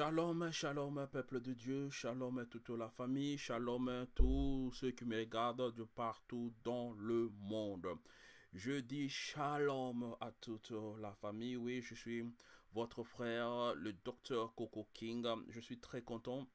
Shalom, shalom peuple de Dieu, shalom à toute la famille, shalom tous ceux qui me regardent de partout dans le monde. Je dis shalom à toute la famille, oui je suis votre frère, le docteur Coco King, je suis très content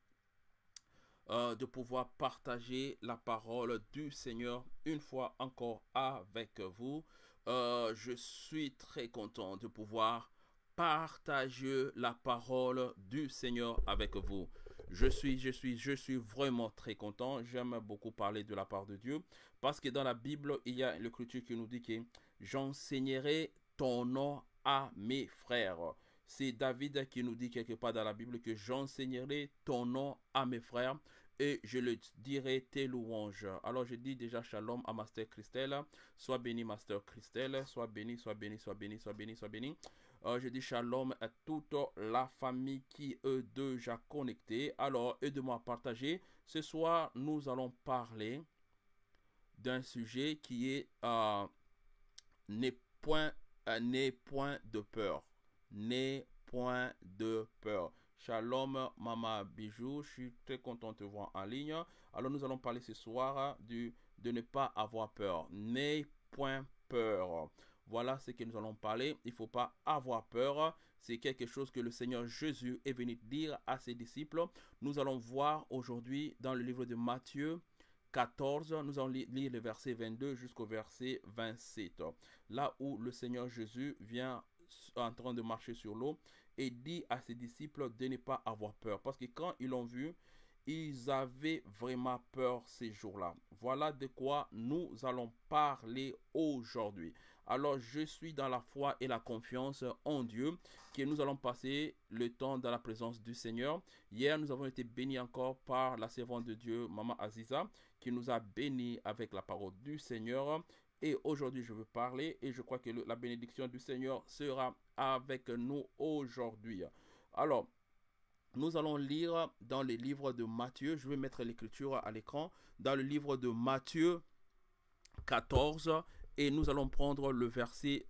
euh, de pouvoir partager la parole du Seigneur une fois encore avec vous. Euh, je suis très content de pouvoir partagez la parole du Seigneur avec vous. Je suis, je suis, je suis vraiment très content. J'aime beaucoup parler de la part de Dieu parce que dans la Bible, il y a l'écriture qui nous dit que j'enseignerai ton nom à mes frères. C'est David qui nous dit quelque part dans la Bible que j'enseignerai ton nom à mes frères et je le dirai tes louanges. Alors je dis déjà shalom à Master Christelle. Sois béni, Master Christelle. Sois béni, sois béni, sois béni, sois béni, sois béni. Euh, je dis shalom à toute la famille qui est déjà connectée. Alors, aide-moi à partager. Ce soir, nous allons parler d'un sujet qui est euh, n'est point, euh, point de peur. N'est point de peur. Shalom, Mama Bijou. Je suis très content de te voir en ligne. Alors, nous allons parler ce soir du, de ne pas avoir peur. N'est point peur. Voilà ce que nous allons parler. Il ne faut pas avoir peur. C'est quelque chose que le Seigneur Jésus est venu dire à ses disciples. Nous allons voir aujourd'hui dans le livre de Matthieu 14. Nous allons lire le verset 22 jusqu'au verset 27. Là où le Seigneur Jésus vient en train de marcher sur l'eau et dit à ses disciples de ne pas avoir peur. Parce que quand ils l'ont vu, ils avaient vraiment peur ces jours-là. Voilà de quoi nous allons parler aujourd'hui. Alors je suis dans la foi et la confiance en Dieu que nous allons passer le temps dans la présence du Seigneur. Hier, nous avons été bénis encore par la servante de Dieu, Maman Aziza, qui nous a bénis avec la parole du Seigneur. Et aujourd'hui, je veux parler et je crois que la bénédiction du Seigneur sera avec nous aujourd'hui. Alors, nous allons lire dans les livres de Matthieu. Je vais mettre l'écriture à l'écran. Dans le livre de Matthieu 14 et nous allons prendre le verset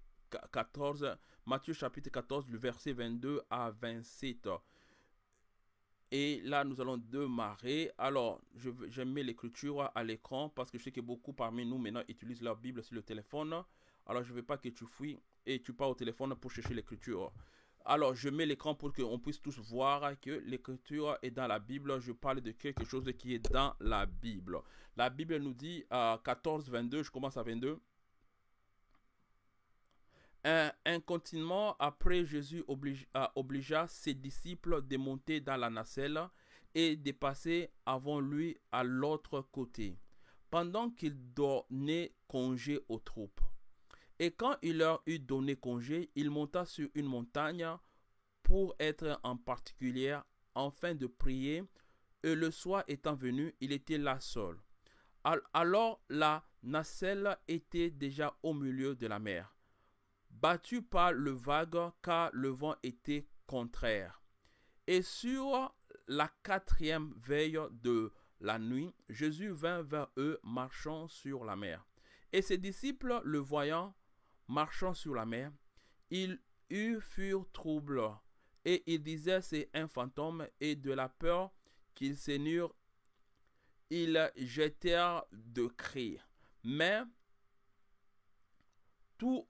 14, Matthieu chapitre 14, le verset 22 à 27. Et là, nous allons démarrer. Alors, je, mets l'écriture à l'écran parce que je sais que beaucoup parmi nous maintenant utilisent leur Bible sur le téléphone. Alors, je ne veux pas que tu fuis et tu pars au téléphone pour chercher l'écriture. Alors, je mets l'écran pour qu'on puisse tous voir que l'écriture est dans la Bible. Je parle de quelque chose qui est dans la Bible. La Bible nous dit 14, euh, 22, je commence à 22. Un, après Jésus obligea ses disciples de monter dans la nacelle et de passer avant lui à l'autre côté, pendant qu'il donnait congé aux troupes. Et quand il leur eut donné congé, il monta sur une montagne pour être en particulier enfin de prier, et le soir étant venu, il était là seul. Alors la nacelle était déjà au milieu de la mer battu par le vague car le vent était contraire. Et sur la quatrième veille de la nuit, Jésus vint vers eux marchant sur la mer. Et ses disciples, le voyant marchant sur la mer, ils eurent furent troubles. Et ils disaient, c'est un fantôme, et de la peur qu'ils s'énurent, ils jetèrent de cris. Mais tout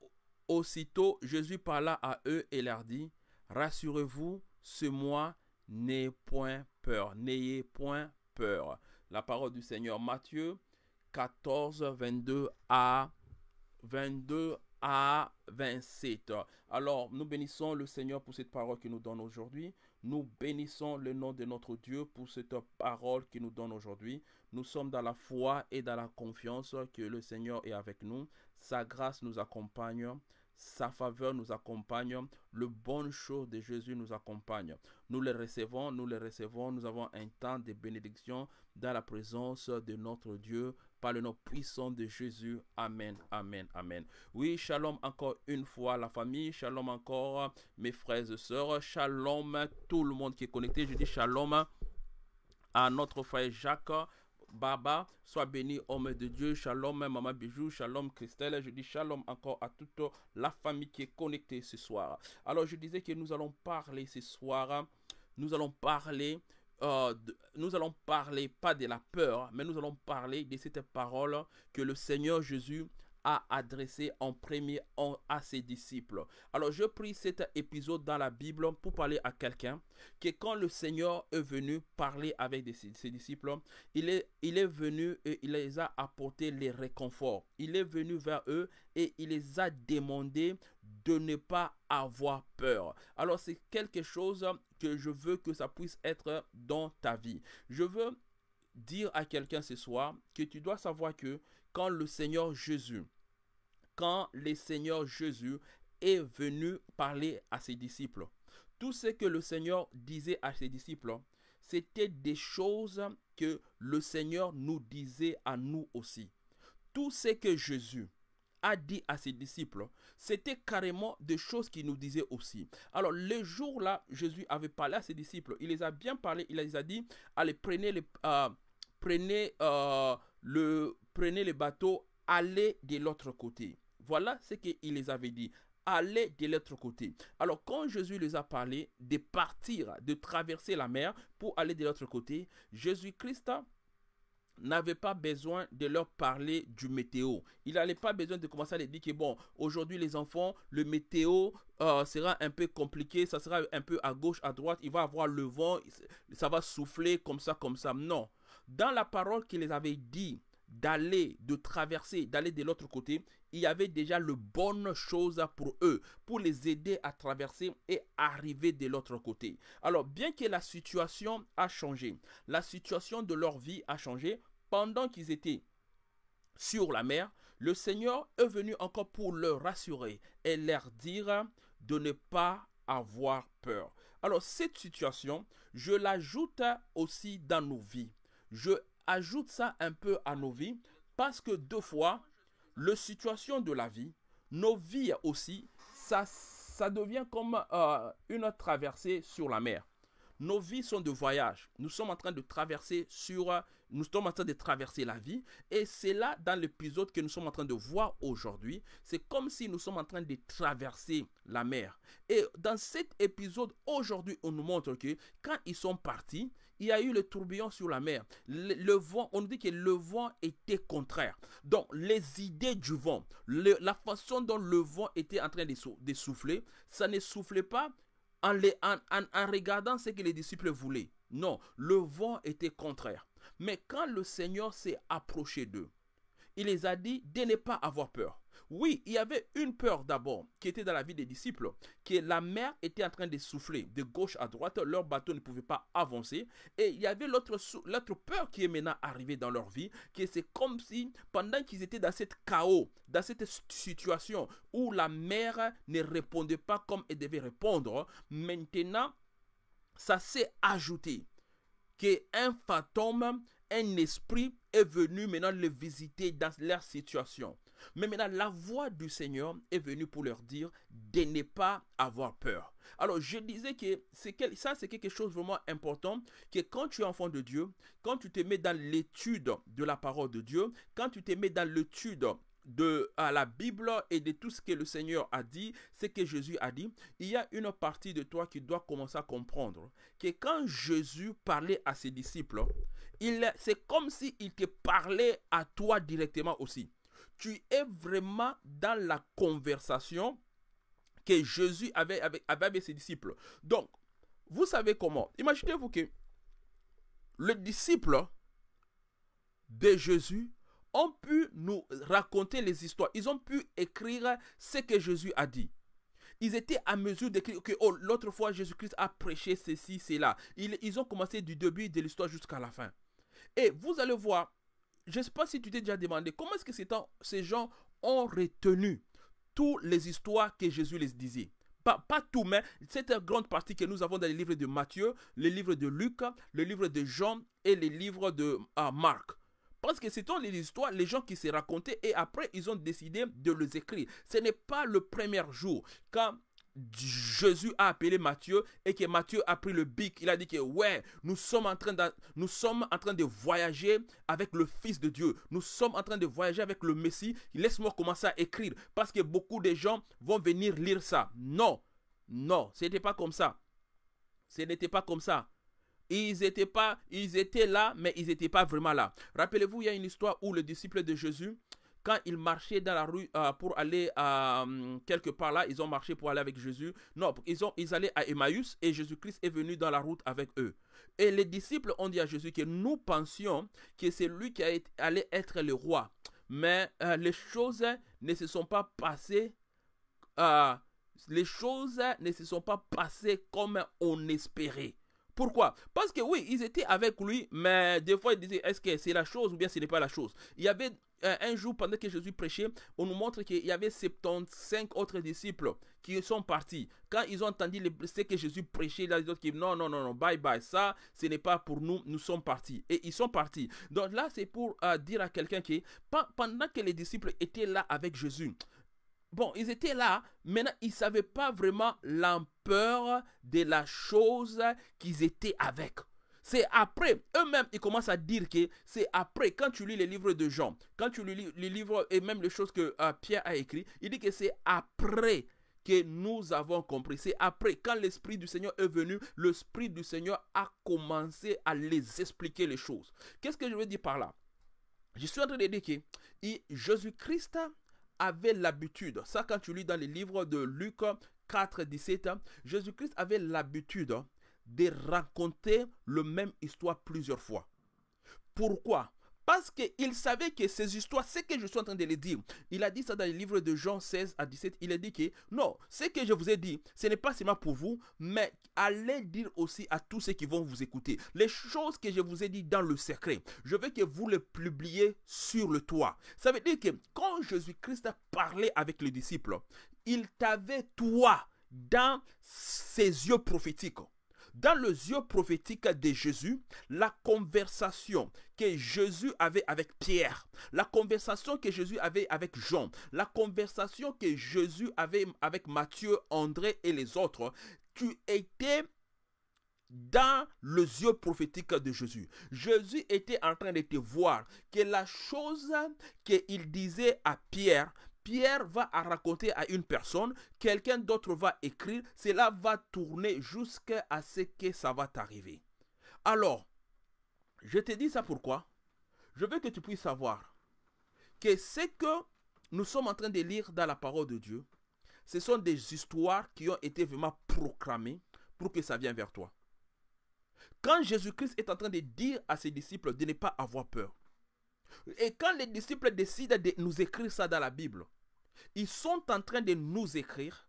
Aussitôt Jésus parla à eux et leur dit, Rassurez-vous, ce mois n'est point peur, n'ayez point peur. La parole du Seigneur Matthieu 14, 22 à 22 à 27. Alors, nous bénissons le Seigneur pour cette parole qu'il nous donne aujourd'hui. Nous bénissons le nom de notre Dieu pour cette parole qu'il nous donne aujourd'hui. Nous sommes dans la foi et dans la confiance que le Seigneur est avec nous. Sa grâce nous accompagne. Sa faveur nous accompagne, le bon show de Jésus nous accompagne. Nous le recevons, nous les recevons, nous avons un temps de bénédiction dans la présence de notre Dieu le nom puissant de Jésus. Amen, amen, amen. Oui, shalom encore une fois la famille, shalom encore mes frères et sœurs, shalom tout le monde qui est connecté. Je dis shalom à notre frère Jacques. Baba, soit béni, homme de Dieu. Shalom, Maman Bijou. Shalom, Christelle. Je dis shalom encore à toute la famille qui est connectée ce soir. Alors, je disais que nous allons parler ce soir. Nous allons parler euh, nous allons parler pas de la peur, mais nous allons parler de cette parole que le Seigneur Jésus a adressée en premier à ses disciples. Alors je prie cet épisode dans la Bible pour parler à quelqu'un que quand le Seigneur est venu parler avec ses disciples, il est, il est venu et il les a apporté les réconforts. Il est venu vers eux et il les a demandé de ne pas avoir peur. Alors c'est quelque chose que je veux que ça puisse être dans ta vie. Je veux dire à quelqu'un ce soir que tu dois savoir que quand le Seigneur Jésus, quand le Seigneur Jésus est venu parler à ses disciples, tout ce que le Seigneur disait à ses disciples, c'était des choses que le Seigneur nous disait à nous aussi. Tout ce que Jésus, dit à ses disciples, c'était carrément des choses qu'il nous disait aussi. Alors, le jour là Jésus avait parlé à ses disciples. Il les a bien parlé. Il les a dit, allez, prenez, les, euh, prenez, euh, le, prenez les bateaux, allez de l'autre côté. Voilà ce qu'il les avait dit allez de l'autre côté. Alors quand Jésus les a parlé de partir, de traverser la mer pour aller de l'autre côté, Jésus-Christ n'avait pas besoin de leur parler du météo. Il n'avait pas besoin de commencer à leur dire que bon, aujourd'hui les enfants, le météo euh, sera un peu compliqué, ça sera un peu à gauche, à droite, il va avoir le vent, ça va souffler comme ça, comme ça. Non. Dans la parole qu'il les avait dit, d'aller, de traverser, d'aller de l'autre côté, il y avait déjà le bonne chose pour eux, pour les aider à traverser et arriver de l'autre côté. Alors, bien que la situation a changé, la situation de leur vie a changé pendant qu'ils étaient sur la mer, le Seigneur est venu encore pour leur rassurer et leur dire de ne pas avoir peur. Alors cette situation, je l'ajoute aussi dans nos vies. Je ajoute ça un peu à nos vies parce que deux fois, le situation de la vie, nos vies aussi, ça, ça devient comme euh, une traversée sur la mer. Nos vies sont de voyage. Nous sommes en train de traverser sur, nous sommes en train de traverser la vie. Et c'est là dans l'épisode que nous sommes en train de voir aujourd'hui. C'est comme si nous sommes en train de traverser la mer. Et dans cet épisode aujourd'hui, on nous montre que quand ils sont partis, il y a eu le tourbillon sur la mer. Le, vent, on nous dit que le vent était contraire. Donc, les idées du vent, la façon dont le vent était en train de, souffler, ça ne soufflait pas en regardant ce que les disciples voulaient. Non, le vent était contraire. Mais quand le Seigneur s'est approché d'eux, il les a dit de ne pas avoir peur. Oui, il y avait une peur d'abord qui était dans la vie des disciples, que la mer était en train de souffler de gauche à droite, leur bateau ne pouvait pas avancer. Et il y avait l'autre peur qui est maintenant arrivée dans leur vie, que c'est comme si pendant qu'ils étaient dans cette chaos, dans cette situation où la mer ne répondait pas comme elle devait répondre, maintenant, ça s'est ajouté qu'un fantôme, un esprit est venu maintenant le visiter dans leur situation. Mais maintenant, la voix du Seigneur est venue pour leur dire de ne pas avoir peur. Alors, je disais que ça, c'est quelque chose de vraiment important, que quand tu es enfant de Dieu, quand tu te mets dans l'étude de la parole de Dieu, quand tu te mets dans l'étude de la Bible et de tout ce que le Seigneur a dit, ce que Jésus a dit, il y a une partie de toi qui doit commencer à comprendre que quand Jésus parlait à ses disciples, c'est comme s'il te parlait à toi directement aussi tu es vraiment dans la conversation que Jésus avait avec, ses disciples. Donc, vous savez comment. Imaginez-vous que les disciples de Jésus ont pu nous raconter les histoires. Ils ont pu écrire ce que Jésus a dit. Ils étaient à mesure d'écrire que oh, l'autre fois Jésus-Christ a prêché ceci, cela. ils ont commencé du début de l'histoire jusqu'à la fin. Et vous allez voir, je ne sais pas si tu t'es déjà demandé comment est-ce que ces, gens ont retenu toutes les histoires que Jésus les disait. Pas, tout, mais cette grande partie que nous avons dans les livres de Matthieu, les livres de Luc, les livres de Jean et les livres de ah, Marc. Parce que c'est dans les histoires, les gens qui se racontaient et après ils ont décidé de les écrire. Ce n'est pas le premier jour. Quand Jésus a appelé Matthieu et que Matthieu a pris le bic. Il a dit que ouais, nous sommes en train de, nous sommes en train de voyager avec le Fils de Dieu. Nous sommes en train de voyager avec le Messie. Laisse-moi commencer à écrire parce que beaucoup de gens vont venir lire ça. Non, non, ce n'était pas comme ça. Ce n'était pas comme ça. Ils étaient pas, ils étaient là, mais ils n'étaient pas vraiment là. Rappelez-vous, il y a une histoire où le disciple de Jésus, quand ils marchaient dans la rue euh, pour aller à euh, quelque part là, ils ont marché pour aller avec Jésus. Non, ils, ont, ils allaient à Emmaüs et Jésus-Christ est venu dans la route avec eux. Et les disciples ont dit à Jésus que nous pensions que c'est lui qui allait être le roi. Mais euh, les choses ne se sont pas passées les choses ne se sont pas passées comme on espérait. Pourquoi Parce que oui, ils étaient avec lui, mais des fois ils disaient est-ce que c'est la chose ou bien ce n'est pas la chose. Il y avait euh, un jour, pendant que Jésus prêchait, on nous montre qu'il y avait 75 autres disciples qui sont partis. Quand ils ont entendu ce que Jésus prêchait, là, les autres qui non, non, non, non, bye bye, ça, ce n'est pas pour nous, nous sommes partis. Et ils sont partis. Donc là, c'est pour euh, dire à quelqu'un que pendant que les disciples étaient là avec Jésus, Bon, ils étaient là, mais ils ne savaient pas vraiment l'ampleur de la chose qu'ils étaient avec. C'est après, eux-mêmes, ils commencent à dire que c'est après, quand tu lis les livres de Jean, quand tu lis les livres et même les choses que euh, Pierre a écrit, il dit que c'est après que nous avons compris. C'est après, quand l'Esprit du Seigneur est venu, l'Esprit du Seigneur a commencé à les expliquer les choses. Qu'est-ce que je veux dire par là Je suis en train de dire que Jésus-Christ avait l'habitude, ça quand tu lis dans les livres de Luc 4, 17, Jésus-Christ avait l'habitude de raconter la même histoire plusieurs fois. Pourquoi parce qu'il savait que ces histoires, ce que je suis en train de les dire, il a dit ça dans le livre de Jean 16 à 17, il a dit que non, ce que je vous ai dit, ce n'est pas seulement pour vous, mais allez dire aussi à tous ceux qui vont vous écouter. Les choses que je vous ai dit dans le secret, je veux que vous les publiez sur le toit. Ça veut dire que quand Jésus-Christ a parlé avec les disciples, il t'avait toi dans ses yeux prophétiques. Dans le yeux prophétique de Jésus, la conversation que Jésus avait avec Pierre, la conversation que Jésus avait avec Jean, la conversation que Jésus avait avec Matthieu, André et les autres, tu étais dans le yeux prophétique de Jésus. Jésus était en train de te voir que la chose qu'il disait à Pierre, Pierre va raconter à une personne, quelqu'un d'autre va écrire, cela va tourner jusqu'à ce que ça va t'arriver. Alors, je te dis ça pourquoi Je veux que tu puisses savoir que ce que nous sommes en train de lire dans la parole de Dieu, ce sont des histoires qui ont été vraiment proclamées pour que ça vienne vers toi. Quand Jésus-Christ est en train de dire à ses disciples de ne pas avoir peur, et quand les disciples décident de nous écrire ça dans la Bible, ils sont en train de nous écrire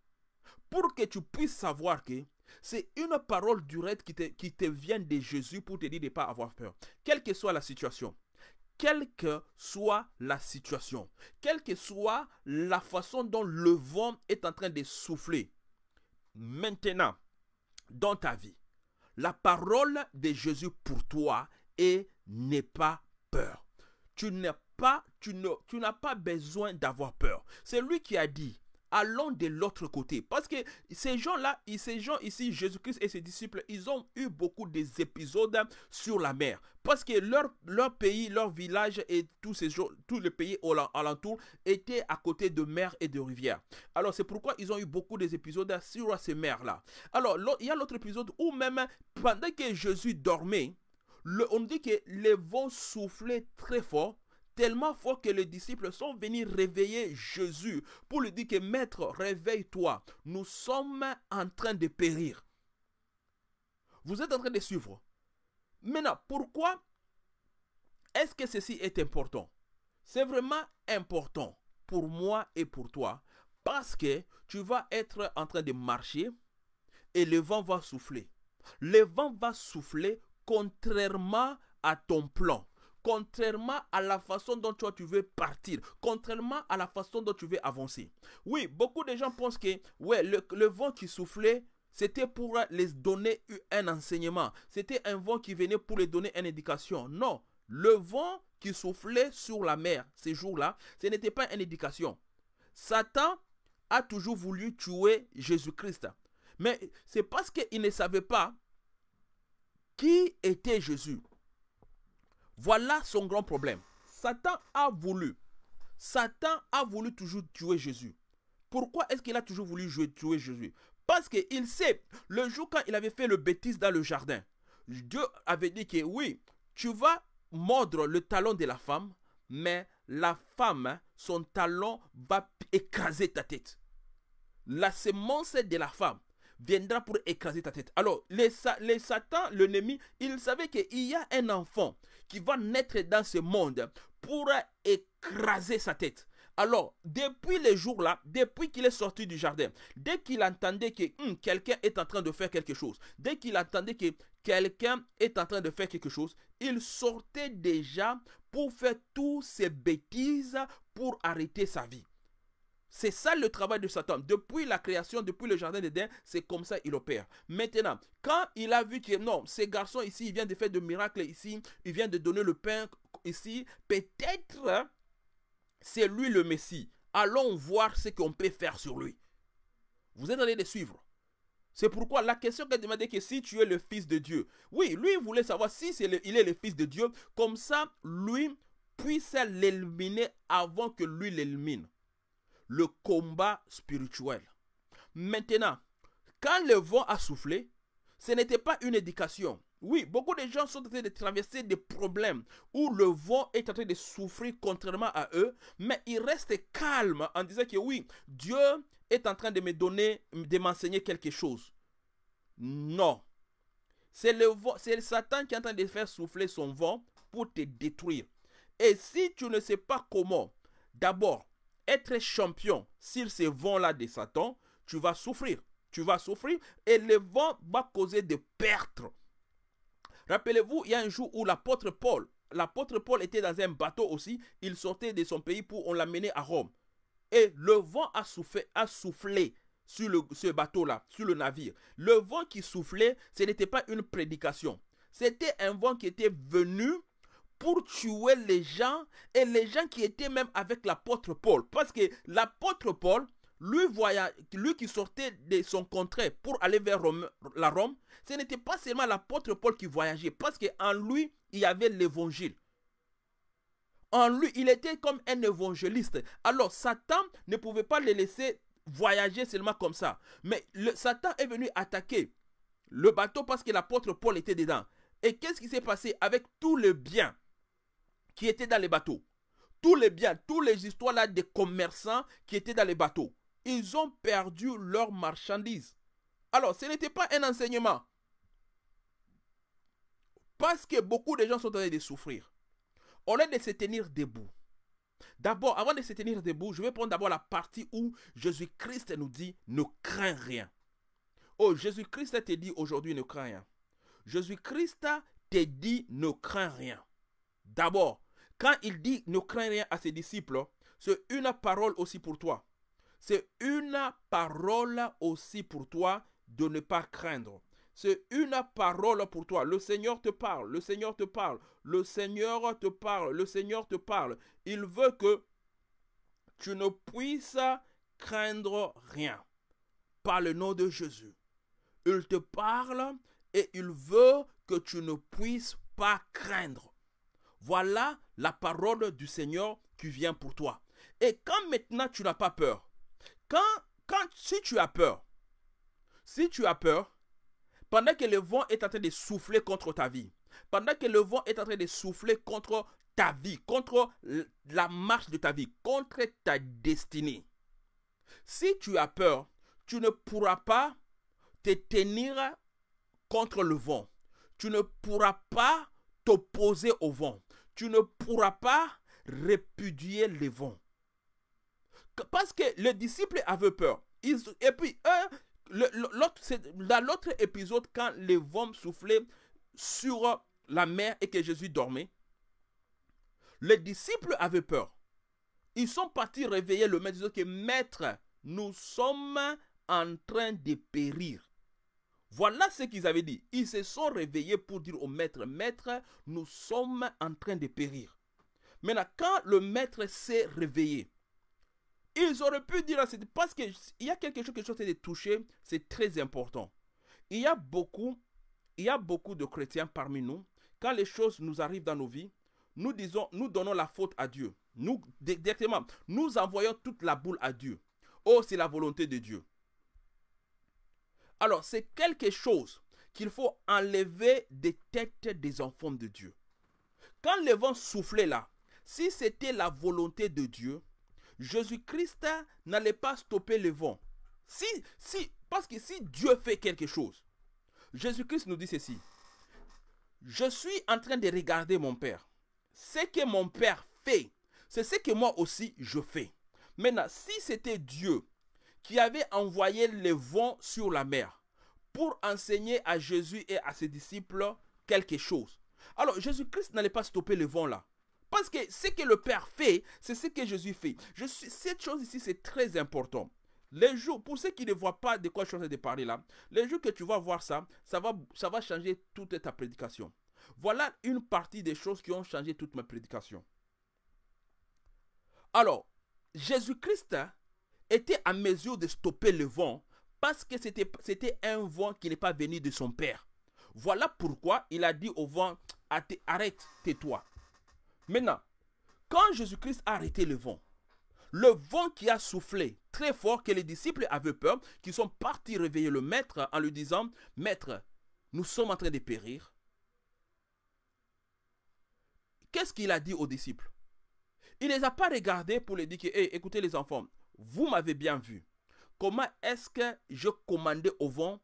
pour que tu puisses savoir que c'est une parole durette qui te, qui te vient de Jésus pour te dire de ne pas avoir peur. Quelle que soit la situation, quelle que soit la situation, quelle que soit la façon dont le vent est en train de souffler, maintenant, dans ta vie, la parole de Jésus pour toi est n'aie pas peur. Tu n'es tu n'as pas besoin d'avoir peur. C'est lui qui a dit, allons de l'autre côté. Parce que ces gens-là, ces gens ici, Jésus-Christ et ses disciples, ils ont eu beaucoup des épisodes sur la mer. Parce que leur, leur pays, leur village et tous ces tous les pays alentours étaient à côté de mer et de rivières. Alors c'est pourquoi ils ont eu beaucoup des épisodes sur ces mers-là. Alors il y a l'autre épisode où même pendant que Jésus dormait, le, on dit que les vents soufflaient très fort tellement fort que les disciples sont venus réveiller Jésus pour lui dire que Maître, réveille-toi, nous sommes en train de périr. Vous êtes en train de suivre. Maintenant, pourquoi est-ce que ceci est important C'est vraiment important pour moi et pour toi parce que tu vas être en train de marcher et le vent va souffler. Le vent va souffler contrairement à ton plan contrairement à la façon dont toi tu veux partir, contrairement à la façon dont tu veux avancer. Oui, beaucoup de gens pensent que ouais, le, vent qui soufflait, c'était pour les donner un enseignement. C'était un vent qui venait pour les donner une indication. Non, le vent qui soufflait sur la mer ces jours-là, ce n'était pas une éducation. Satan a toujours voulu tuer Jésus-Christ. Mais c'est parce qu'il ne savait pas qui était Jésus. Voilà son grand problème. Satan a voulu. Satan a voulu toujours tuer Jésus. Pourquoi est-ce qu'il a toujours voulu tuer Jésus Parce qu'il sait, le jour quand il avait fait le bêtise dans le jardin, Dieu avait dit que oui, tu vas mordre le talon de la femme, mais la femme, son talon va écraser ta tête. La semence de la femme viendra pour écraser ta tête. Alors, les, les Satan, l'ennemi, il savait qu'il y a un enfant qui va naître dans ce monde pour écraser sa tête. Alors, depuis les jours-là, depuis qu'il est sorti du jardin, dès qu'il entendait que hmm, quelqu'un est en train de faire quelque chose, dès qu'il entendait que quelqu'un est en train de faire quelque chose, il sortait déjà pour faire toutes ces bêtises pour arrêter sa vie. C'est ça le travail de Satan. Depuis la création, depuis le jardin d'Éden, c'est comme ça il opère. Maintenant, quand il a vu que non, ces garçons ici, il vient de faire des miracles ici, il vient de donner le pain ici, peut-être c'est lui le Messie. Allons voir ce qu'on peut faire sur lui. Vous êtes allé les suivre. C'est pourquoi la question qu'elle demandé, que si tu es le fils de Dieu. Oui, lui voulait savoir si c'est il est le fils de Dieu. Comme ça, lui puisse l'éliminer avant que lui l'élimine le combat spirituel. Maintenant, quand le vent a soufflé, ce n'était pas une éducation. Oui, beaucoup de gens sont en train de traverser des problèmes où le vent est en train de souffrir contrairement à eux, mais ils restent calmes en disant que oui, Dieu est en train de me donner, de m'enseigner quelque chose. Non. C'est le, vent, le Satan qui est en train de faire souffler son vent pour te détruire. Et si tu ne sais pas comment, d'abord, être champion sur ce vent là de Satan, tu vas souffrir. Tu vas souffrir et le vent va causer des pertes. Rappelez-vous, il y a un jour où l'apôtre Paul, l'apôtre Paul était dans un bateau aussi, il sortait de son pays pour on l'amener à Rome. Et le vent a soufflé, sur ce bateau-là, sur le navire. Le vent qui soufflait, ce n'était pas une prédication. C'était un vent qui était venu pour tuer les gens et les gens qui étaient même avec l'apôtre Paul. Parce que l'apôtre Paul, lui, lui qui sortait de son contrée pour aller vers la Rome, ce n'était pas seulement l'apôtre Paul qui voyageait, parce qu'en lui, il y avait l'évangile. En lui, il était comme un évangéliste. Alors Satan ne pouvait pas le laisser voyager seulement comme ça. Mais Satan est venu attaquer le bateau parce que l'apôtre Paul était dedans. Et qu'est-ce qui s'est passé avec tout le bien qui étaient dans les bateaux. Tous les biens, toutes les histoires-là des commerçants qui étaient dans les bateaux. Ils ont perdu leurs marchandises. Alors, ce n'était pas un enseignement. Parce que beaucoup de gens sont en train de souffrir. Au lieu de se tenir debout, d'abord, avant de se tenir debout, je vais prendre d'abord la partie où Jésus-Christ nous dit ne crains rien. Oh, Jésus-Christ te dit aujourd'hui ne crains rien. Jésus-Christ te dit ne crains rien. D'abord, quand il dit ne crains rien à ses disciples, c'est une parole aussi pour toi. C'est une parole aussi pour toi de ne pas craindre. C'est une parole pour toi. Le Seigneur te parle, le Seigneur te parle, le Seigneur te parle, le Seigneur te parle. Il veut que tu ne puisses craindre rien. Par le nom de Jésus. Il te parle et il veut que tu ne puisses pas craindre. Voilà la parole du Seigneur qui vient pour toi. Et quand maintenant tu n'as pas peur, quand, quand, si tu as peur, si tu as peur, pendant que le vent est en train de souffler contre ta vie, pendant que le vent est en train de souffler contre ta vie, contre la marche de ta vie, contre ta destinée, si tu as peur, tu ne pourras pas te tenir contre le vent. Tu ne pourras pas t'opposer au vent tu ne pourras pas répudier les vents. Parce que les disciples avaient peur. et puis, l'autre, dans l'autre épisode, quand les vents soufflaient sur la mer et que Jésus dormait, les disciples avaient peur. Ils sont partis réveiller le maître, disant que Maître, nous sommes en train de périr. Voilà ce qu'ils avaient dit. Ils se sont réveillés pour dire au maître, maître, nous sommes en train de périr. Maintenant, quand le maître s'est réveillé, ils auraient pu dire, parce qu'il y a quelque chose qui je de toucher, c'est très important. Il y a beaucoup, il y a beaucoup de chrétiens parmi nous. Quand les choses nous arrivent dans nos vies, nous disons, nous donnons la faute à Dieu. Nous, directement, nous envoyons toute la boule à Dieu. Oh, c'est la volonté de Dieu. Alors, c'est quelque chose qu'il faut enlever des têtes des enfants de Dieu. Quand le vent soufflait là, si c'était la volonté de Dieu, Jésus-Christ n'allait pas stopper le vent. Si, si, parce que si Dieu fait quelque chose, Jésus-Christ nous dit ceci. Je suis en train de regarder mon Père. Ce que mon Père fait, c'est ce que moi aussi je fais. Maintenant, si c'était Dieu qui avait envoyé les vents sur la mer pour enseigner à Jésus et à ses disciples quelque chose. Alors Jésus-Christ n'allait pas stopper le vent là. Parce que ce que le Père fait, c'est ce que Jésus fait. cette chose ici, c'est très important. Les jours, pour ceux qui ne voient pas de quoi je suis en train de parler là, les jours que tu vas voir ça, ça va, ça va changer toute ta prédication. Voilà une partie des choses qui ont changé toute ma prédication. Alors, Jésus-Christ, hein, était à mesure de stopper le vent parce que c'était un vent qui n'est pas venu de son père. Voilà pourquoi il a dit au vent, arrête, tais-toi. Maintenant, quand Jésus-Christ a arrêté le vent, le vent qui a soufflé très fort, que les disciples avaient peur, qui sont partis réveiller le maître en lui disant, Maître, nous sommes en train de périr. Qu'est-ce qu'il a dit aux disciples Il ne les a pas regardés pour les dire que, écoutez les enfants, vous m'avez bien vu. Comment est-ce que je commandais au vent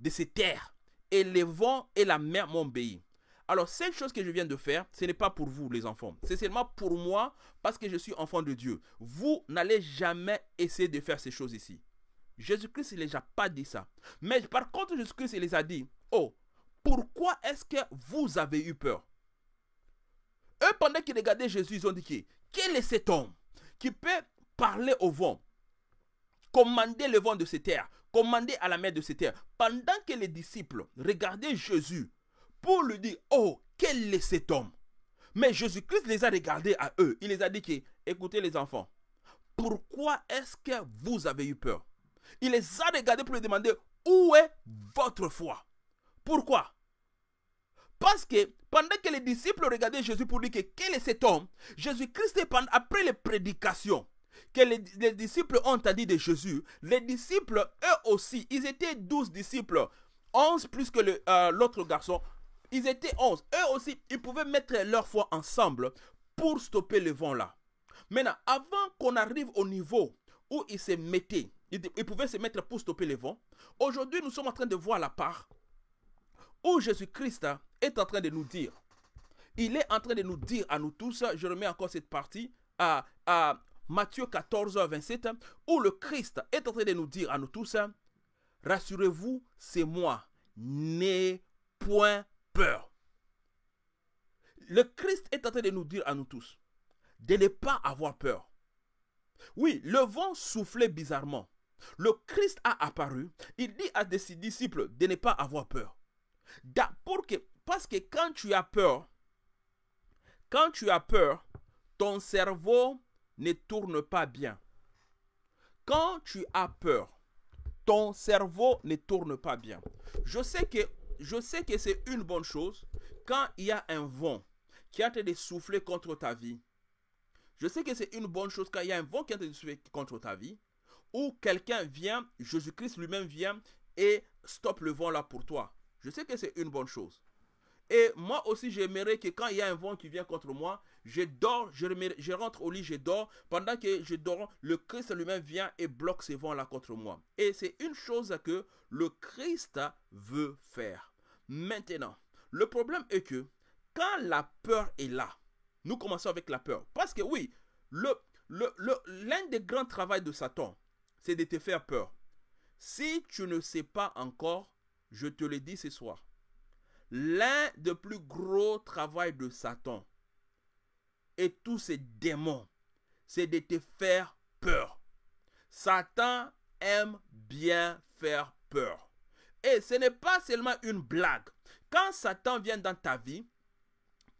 de ces terres et le vent et la mer m'ont obéi. alors, cette chose que je viens de faire, ce n'est pas pour vous, les enfants. C'est seulement pour moi, parce que je suis enfant de Dieu. Vous n'allez jamais essayer de faire ces choses ici. Jésus-Christ ne les a pas dit ça. Mais par contre, Jésus-Christ les a dit, oh, pourquoi est-ce que vous avez eu peur Eux, pendant qu'ils regardaient Jésus, ils ont dit, quel est cet homme qui peut parler au vent, commander le vent de ces terres, commander à la mer de ces terres, pendant que les disciples regardaient Jésus pour lui dire, oh, quel est cet homme Mais Jésus-Christ les a regardés à eux. Il les a dit que, écoutez les enfants, pourquoi est-ce que vous avez eu peur Il les a regardés pour lui demander, où est votre foi Pourquoi parce que pendant que les disciples regardaient Jésus pour dire que quel est cet homme, Jésus-Christ, après les prédications, que les, disciples ont dit de Jésus, les disciples, eux aussi, ils étaient douze disciples, 11 plus que euh, l'autre garçon, ils étaient onze. Eux aussi, ils pouvaient mettre leur foi ensemble pour stopper le vent là. Maintenant, avant qu'on arrive au niveau où ils se mettaient, ils, pouvaient se mettre pour stopper le vent, aujourd'hui nous sommes en train de voir la part où Jésus-Christ est en train de nous dire, il est en train de nous dire à nous tous, je remets encore cette partie, à Matthieu 14, 27, où le Christ est en train de nous dire à nous tous, rassurez-vous, c'est moi, n'ayez point peur. Le Christ est en train de nous dire à nous tous, de ne pas avoir peur. Oui, le vent soufflait bizarrement. Le Christ a apparu. Il dit à ses disciples de ne pas avoir peur. Pour que, parce que quand tu as peur, quand tu as peur, ton cerveau ne tourne pas bien. Quand tu as peur, ton cerveau ne tourne pas bien. Je sais que, je sais que c'est une bonne chose quand il y a un vent qui a été souffler contre ta vie. Je sais que c'est une bonne chose quand il y a un vent qui a de souffler contre ta vie. Ou quelqu'un vient, Jésus-Christ lui-même vient et stoppe le vent là pour toi. Je sais que c'est une bonne chose. Et moi aussi, j'aimerais que quand il y a un vent qui vient contre moi, je dors, je, rentre au lit, je dors. Pendant que je dors, le Christ lui-même vient et bloque ses vents là contre moi. Et c'est une chose que le Christ veut faire. Maintenant, le problème est que quand la peur est là, nous commençons avec la peur. Parce que oui, l'un des grands travaux de Satan, c'est de te faire peur. Si tu ne sais pas encore, je te le dis ce soir. L'un des plus gros travaux de Satan, et tous ces démons, c'est de te faire peur. Satan aime bien faire peur. Et ce n'est pas seulement une blague. Quand Satan vient dans ta vie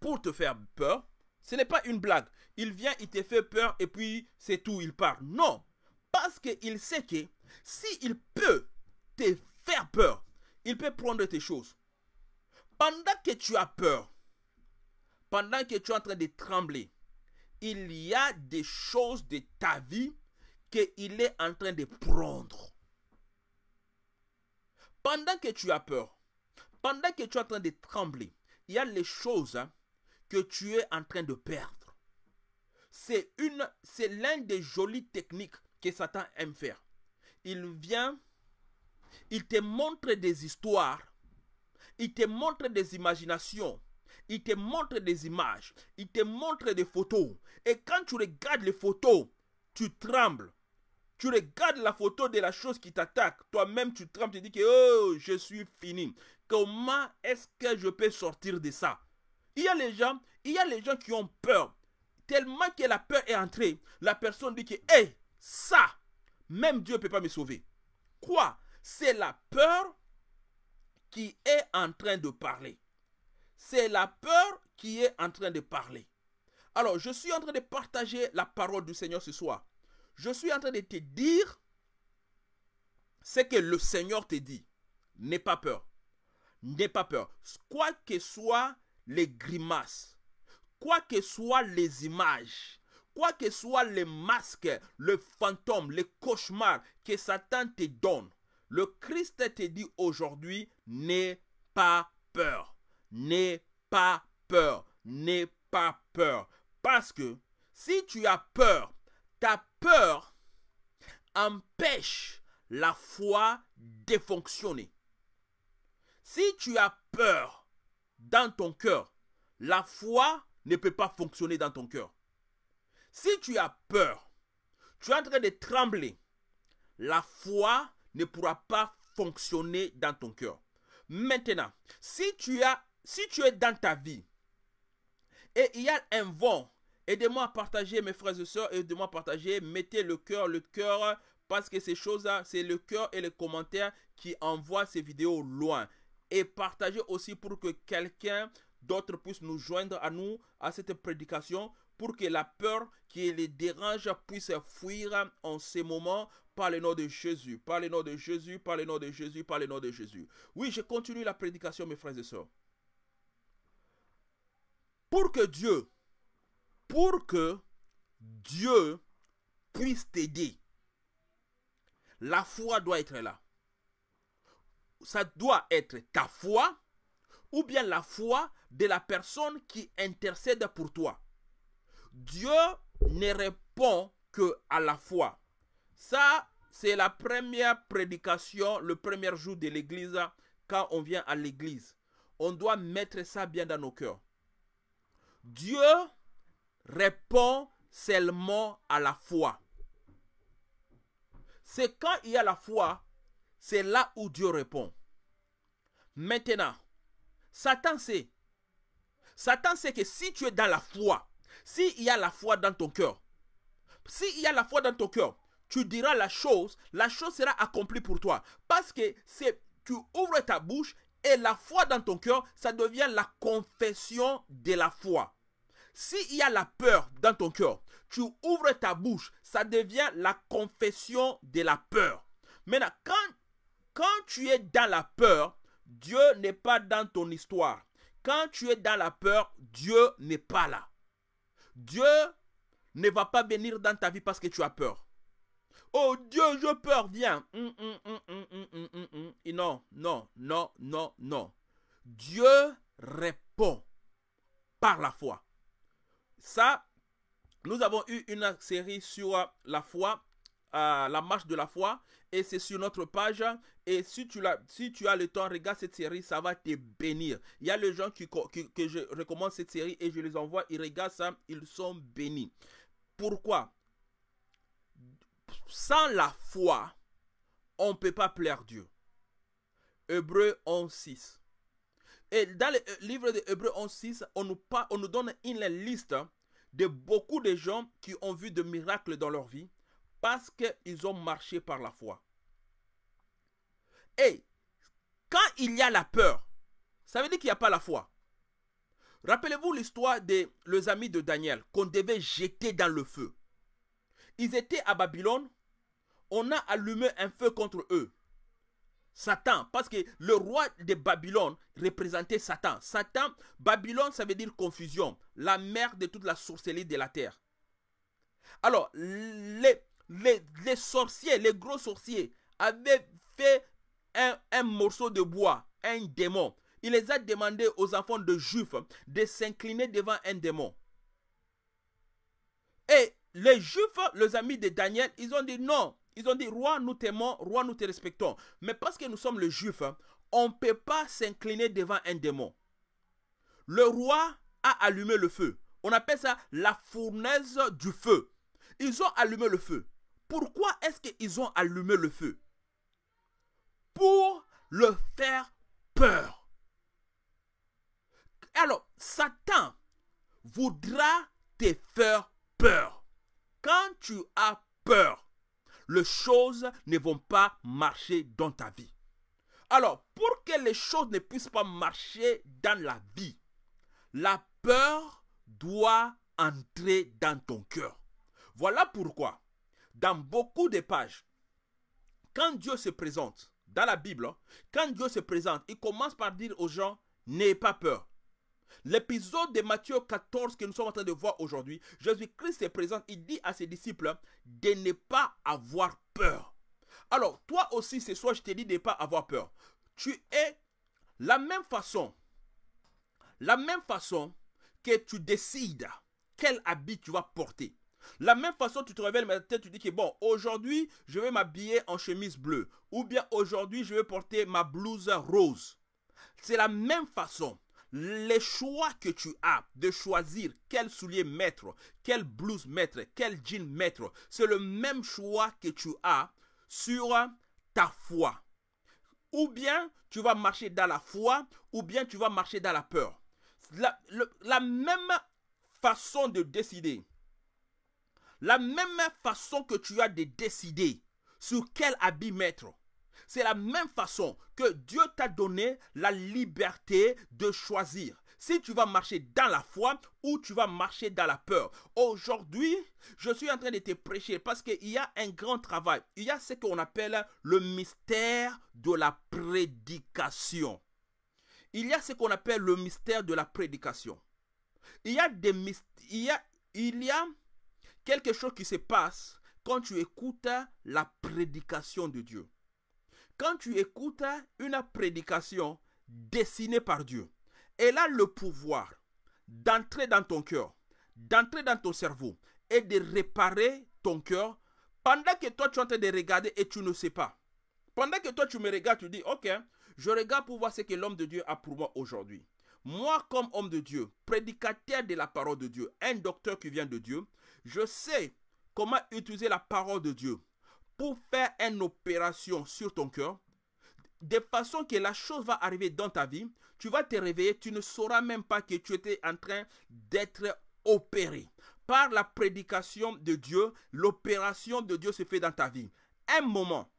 pour te faire peur, ce n'est pas une blague. Il vient, il te fait peur et puis c'est tout, il part. Non, parce qu'il sait que s'il il peut te faire peur, il peut prendre tes choses. Pendant que tu as peur, pendant que tu es en train de trembler, il y a des choses de ta vie qu'il est en train de prendre. Pendant que tu as peur, pendant que tu es en train de trembler, il y a les choses hein, que tu es en train de perdre. C'est une, c'est l'une des jolies techniques que Satan aime faire. Il vient, il te montre des histoires, il te montre des imaginations, il te montre des images, il te montre des photos. Et quand tu regardes les photos, tu trembles. Tu regardes la photo de la chose qui t'attaque. Toi-même, tu trembles, tu dis que oh, je suis fini. Comment est-ce que je peux sortir de ça Il y a les gens, il y a les gens qui ont peur. Tellement que la peur est entrée, la personne dit que ça, même Dieu ne peut pas me sauver. Quoi C'est la peur qui est en train de parler. C'est la peur qui est en train de parler. Alors, je suis en train de partager la parole du Seigneur ce soir. Je suis en train de te dire ce que le Seigneur te dit. N'aie pas peur. N'aie pas peur. Quoi que soient les grimaces, quoi que soient les images, quoi que soient les masques, le fantôme, les cauchemars que Satan te donne, le Christ te dit aujourd'hui, n'aie pas peur n'aie pas peur. N'aie pas peur. Parce que si tu as peur, ta peur empêche la foi de fonctionner. Si tu as peur dans ton cœur, la foi ne peut pas fonctionner dans ton cœur. Si tu as peur, tu es en train de trembler, la foi ne pourra pas fonctionner dans ton cœur. Maintenant, si tu as si tu es dans ta vie et il y a un vent, aidez-moi à partager mes frères et sœurs, aidez-moi à partager, mettez le cœur, le cœur, parce que ces choses-là, c'est le cœur et les commentaires qui envoient ces vidéos loin. Et partagez aussi pour que quelqu'un d'autre puisse nous joindre à nous, à cette prédication, pour que la peur qui les dérange puisse fuir en ces moments par le nom de Jésus, par le nom de Jésus, par le nom de Jésus, par le nom de Jésus. Oui, je continue la prédication, mes frères et sœurs. Pour que Dieu, pour que Dieu puisse t'aider, la foi doit être là. Ça doit être ta foi ou bien la foi de la personne qui intercède pour toi. Dieu ne répond que à la foi. Ça, c'est la première prédication, le premier jour de l'église, quand on vient à l'église. On doit mettre ça bien dans nos cœurs. Dieu répond seulement à la foi. C'est quand il y a la foi, c'est là où Dieu répond. Maintenant, Satan sait. Satan sait que si tu es dans la foi, s'il y a la foi dans ton cœur, s'il y a la foi dans ton cœur, tu diras la chose, la chose sera accomplie pour toi. Parce que tu ouvres ta bouche et la foi dans ton cœur, ça devient la confession de la foi il y a la peur dans ton cœur, tu ouvres ta bouche, ça devient la confession de la peur. Maintenant, quand, quand tu es dans la peur, Dieu n'est pas dans ton histoire. Quand tu es dans la peur, Dieu n'est pas là. Dieu ne va pas venir dans ta vie parce que tu as peur. Oh Dieu, je peur, viens. non, non, non, non, non. Dieu répond par la foi ça, nous avons eu une série sur la foi, euh, la marche de la foi, et c'est sur notre page. Et si tu, as, si tu as le temps, regarde cette série, ça va te bénir. Il y a les gens qui, que je recommande cette série et je les envoie, ils regardent ça, ils sont bénis. Pourquoi Sans la foi, on ne peut pas plaire Dieu. Hébreu 11.6 et dans le euh, livre de Hébreux 11.6, on nous, on nous donne une liste de beaucoup de gens qui ont vu des miracles dans leur vie parce qu'ils ont marché par la foi. Et quand il y a la peur, ça veut dire qu'il n'y a pas la foi. Rappelez-vous l'histoire des les amis de Daniel qu'on devait jeter dans le feu. Ils étaient à Babylone. On a allumé un feu contre eux. Satan, parce que le roi de Babylone représentait Satan. Satan, Babylone, ça veut dire confusion, la mère de toute la sorcellerie de la terre. Alors, les, les, sorciers, les gros sorciers, avaient fait un, morceau de bois, un démon. Il les a demandé aux enfants de Juifs de s'incliner devant un démon. Et les Juifs, les amis de Daniel, ils ont dit non, ils ont dit, roi, nous t'aimons, roi, nous te respectons. Mais parce que nous sommes les juifs, hein, on ne peut pas s'incliner devant un démon. Le roi a allumé le feu. On appelle ça la fournaise du feu. Ils ont allumé le feu. Pourquoi est-ce qu'ils ont allumé le feu Pour le faire peur. Alors, Satan voudra te faire peur. Quand tu as peur, les choses ne vont pas marcher dans ta vie. Alors, pour que les choses ne puissent pas marcher dans la vie, la peur doit entrer dans ton cœur. Voilà pourquoi, dans beaucoup de pages, quand Dieu se présente, dans la Bible, hein, quand Dieu se présente, il commence par dire aux gens, n'ayez pas peur. L'épisode de Matthieu 14 que nous sommes en train de voir aujourd'hui, Jésus-Christ est présent, il dit à ses disciples de ne pas avoir peur. Alors, toi aussi, ce soir, je te dis de ne pas avoir peur. Tu es la même façon, la même façon que tu décides quel habit tu vas porter. La même façon, tu te réveilles le matin, tu dis que bon, aujourd'hui, je vais m'habiller en chemise bleue. Ou bien aujourd'hui, je vais porter ma blouse rose. C'est la même façon les choix que tu as de choisir quel soulier mettre, quel blouse mettre, quel jean mettre, c'est le même choix que tu as sur ta foi. Ou bien tu vas marcher dans la foi, ou bien tu vas marcher dans la peur. La, la même façon de décider, la même façon que tu as de décider sur quel habit mettre, c'est la même façon que Dieu t'a donné la liberté de choisir. Si tu vas marcher dans la foi ou tu vas marcher dans la peur. Aujourd'hui, je suis en train de te prêcher parce qu'il y a un grand travail. Il y a ce qu'on appelle le mystère de la prédication. Il y a ce qu'on appelle le mystère de la prédication. Il y a des il y a quelque chose qui se passe quand tu écoutes la prédication de Dieu. Quand tu écoutes une prédication dessinée par Dieu, elle a le pouvoir d'entrer dans ton cœur, d'entrer dans ton cerveau et de réparer ton cœur pendant que toi tu es en train de regarder et tu ne sais pas. Pendant que toi tu me regardes, tu dis, ok, je regarde pour voir ce que l'homme de Dieu a pour moi aujourd'hui. Moi, comme homme de Dieu, prédicateur de la parole de Dieu, un docteur qui vient de Dieu, je sais comment utiliser la parole de Dieu pour faire une opération sur ton cœur, de façon que la chose va arriver dans ta vie, tu vas te réveiller, tu ne sauras même pas que tu étais en train d'être opéré. Par la prédication de Dieu, l'opération de Dieu se fait dans ta vie. Un moment,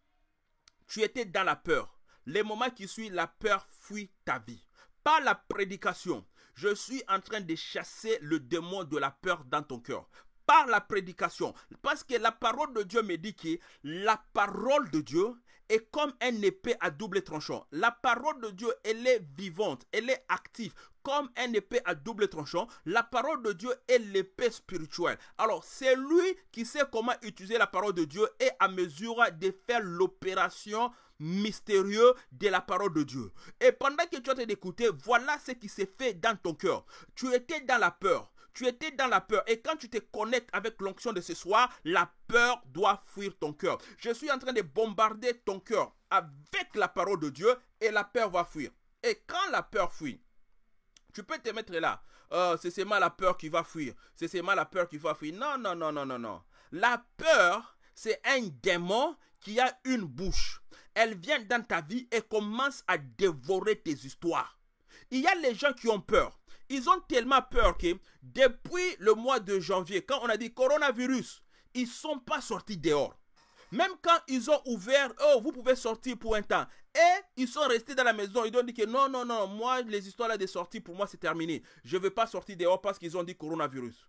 tu étais dans la peur. Les moments qui suivent, la peur fuit ta vie. Par la prédication, je suis en train de chasser le démon de la peur dans ton cœur par la prédication. Parce que la parole de Dieu me dit que la parole de Dieu est comme un épée à double tranchant. La parole de Dieu, elle est vivante, elle est active comme un épée à double tranchant. La parole de Dieu est l'épée spirituelle. Alors, c'est lui qui sait comment utiliser la parole de Dieu et à mesure de faire l'opération mystérieuse de la parole de Dieu. Et pendant que tu as d'écouter, voilà ce qui s'est fait dans ton cœur. Tu étais dans la peur. Tu étais dans la peur. Et quand tu te connectes avec l'onction de ce soir, la peur doit fuir ton cœur. Je suis en train de bombarder ton cœur avec la parole de Dieu et la peur va fuir. Et quand la peur fuit, tu peux te mettre là. Euh, c'est seulement la peur qui va fuir. C'est seulement la peur qui va fuir. Non, non, non, non, non, non. La peur, c'est un démon qui a une bouche. Elle vient dans ta vie et commence à dévorer tes histoires. Il y a les gens qui ont peur. Ils ont tellement peur que depuis le mois de janvier, quand on a dit coronavirus, ils ne sont pas sortis dehors. Même quand ils ont ouvert, oh, vous pouvez sortir pour un temps. Et ils sont restés dans la maison. Ils ont dit que non, non, non, moi, les histoires là de sortie, pour moi, c'est terminé. Je ne veux pas sortir dehors parce qu'ils ont dit coronavirus.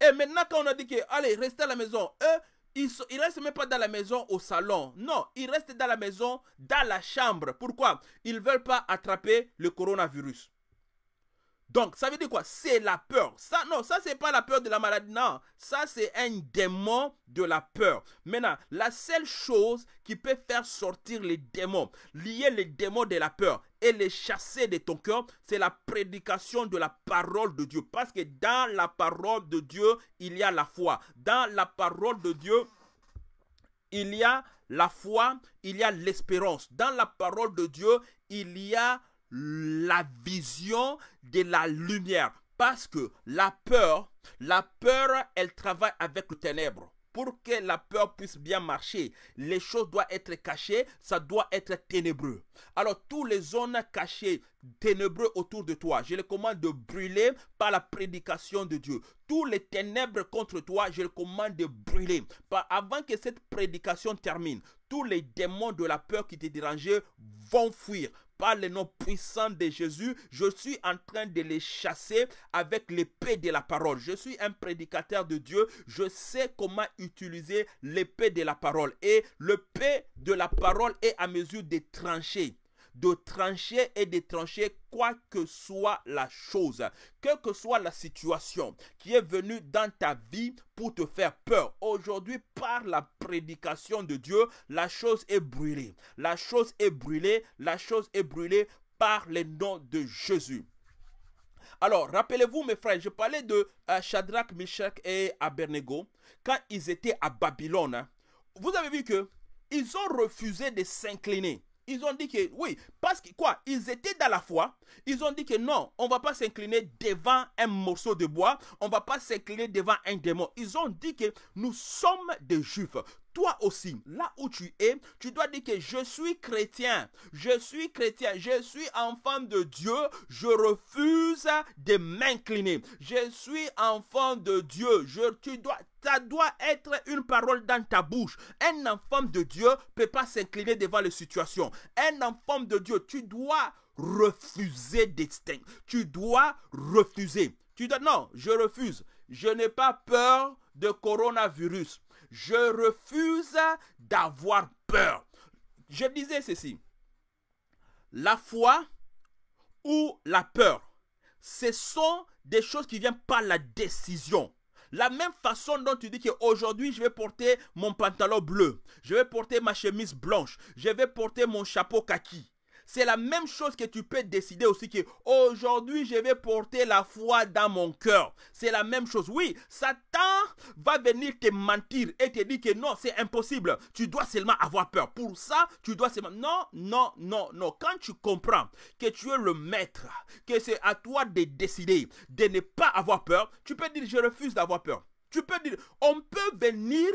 Et maintenant, quand on a dit que, allez, restez à la maison, eux, ils ne restent même pas dans la maison au salon. Non, ils restent dans la maison, dans la chambre. Pourquoi Ils ne veulent pas attraper le coronavirus. Donc, ça veut dire quoi C'est la peur. Ça, non, ça, c'est pas la peur de la maladie. Non, ça, c'est un démon de la peur. Maintenant, la seule chose qui peut faire sortir les démons, lier les démons de la peur et les chasser de ton cœur, c'est la prédication de la parole de Dieu. Parce que dans la parole de Dieu, il y a la foi. Dans la parole de Dieu, il y a la foi, il y a l'espérance. Dans la parole de Dieu, il y a la vision de la lumière. Parce que la peur, la peur, elle travaille avec le ténèbre. Pour que la peur puisse bien marcher, les choses doivent être cachées, ça doit être ténébreux. Alors, toutes les zones cachées, ténébreux autour de toi, je les commande de brûler par la prédication de Dieu. Tous les ténèbres contre toi, je les commande de brûler. avant que cette prédication termine, tous les démons de la peur qui te dérangeaient vont fuir par le nom puissant de Jésus, je suis en train de les chasser avec l'épée de la parole. Je suis un prédicateur de Dieu. Je sais comment utiliser l'épée de la parole. Et l'épée de la parole est à mesure de trancher de trancher et de trancher quoi que soit la chose, quelle que soit la situation qui est venue dans ta vie pour te faire peur. Aujourd'hui, par la prédication de Dieu, la chose est brûlée. La chose est brûlée. La chose est brûlée par le nom de Jésus. Alors, rappelez-vous, mes frères, je parlais de euh, Shadrach, Meshach et Abednego quand ils étaient à Babylone. Hein. vous avez vu que ils ont refusé de s'incliner ils ont dit que oui, parce que quoi, ils étaient dans la foi, ils ont dit que non, on va pas s'incliner devant un morceau de bois, on va pas s'incliner devant un démon. Ils ont dit que nous sommes des juifs. Toi aussi, là où tu es, tu dois dire que je suis chrétien, je suis chrétien, je suis enfant de Dieu, je refuse de m'incliner. Je suis enfant de Dieu, je, tu dois ça doit être une parole dans ta bouche. Un enfant de Dieu ne peut pas s'incliner devant les situations. Un enfant de Dieu, tu dois refuser destin. Tu dois refuser. Tu dois, non, je refuse. Je n'ai pas peur de coronavirus. Je refuse d'avoir peur. Je disais ceci. La foi ou la peur, ce sont des choses qui viennent par la décision. La même façon dont tu dis qu'aujourd'hui, je vais porter mon pantalon bleu, je vais porter ma chemise blanche, je vais porter mon chapeau kaki. C'est la même chose que tu peux décider aussi que aujourd'hui je vais porter la foi dans mon cœur. C'est la même chose. Oui, Satan va venir te mentir et te dire que non, c'est impossible. Tu dois seulement avoir peur. Pour ça, tu dois seulement... Non, non, non, non. Quand tu comprends que tu es le maître, que c'est à toi de décider de ne pas avoir peur, tu peux dire je refuse d'avoir peur. Tu peux dire, on peut venir,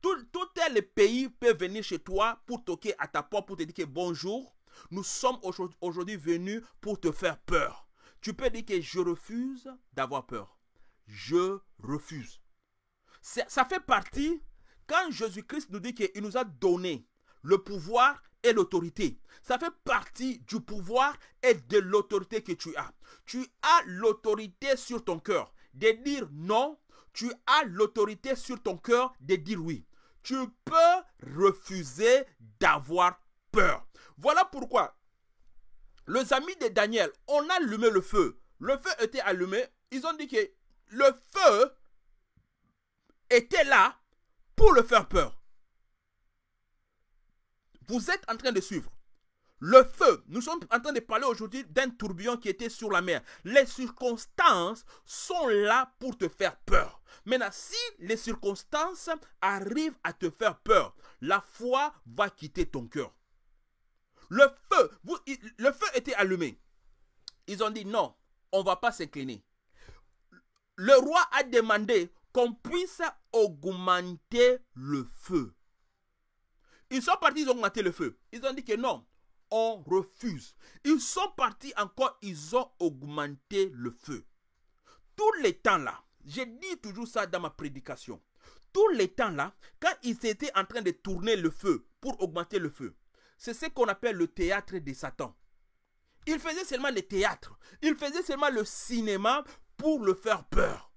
tout, tout pays peut venir chez toi pour toquer à ta porte, pour te dire bonjour, nous sommes aujourd'hui venus pour te faire peur. Tu peux dire que je refuse d'avoir peur. Je refuse. Ça fait partie quand Jésus-Christ nous dit qu'il nous a donné le pouvoir et l'autorité. Ça fait partie du pouvoir et de l'autorité que tu as. Tu as l'autorité sur ton cœur de dire non. Tu as l'autorité sur ton cœur de dire oui. Tu peux refuser d'avoir peur. Voilà pourquoi les amis de Daniel, on a allumé le feu. Le feu était allumé. Ils ont dit que le feu était là pour le faire peur. Vous êtes en train de suivre. Le feu, nous sommes en train de parler aujourd'hui d'un tourbillon qui était sur la mer. Les circonstances sont là pour te faire peur. Maintenant, si les circonstances arrivent à te faire peur, la foi va quitter ton cœur. Le feu, le feu était allumé. Ils ont dit non, on ne va pas s'incliner. Le roi a demandé qu'on puisse augmenter le feu. Ils sont partis, ils ont augmenté le feu. Ils ont dit que non, on refuse. Ils sont partis encore, ils ont augmenté le feu. Tous les temps là, j'ai dit toujours ça dans ma prédication. Tous les temps là, quand ils étaient en train de tourner le feu pour augmenter le feu, c'est ce qu'on appelle le théâtre de Satan. Il faisait seulement le théâtre. Il faisait seulement le cinéma pour le faire peur.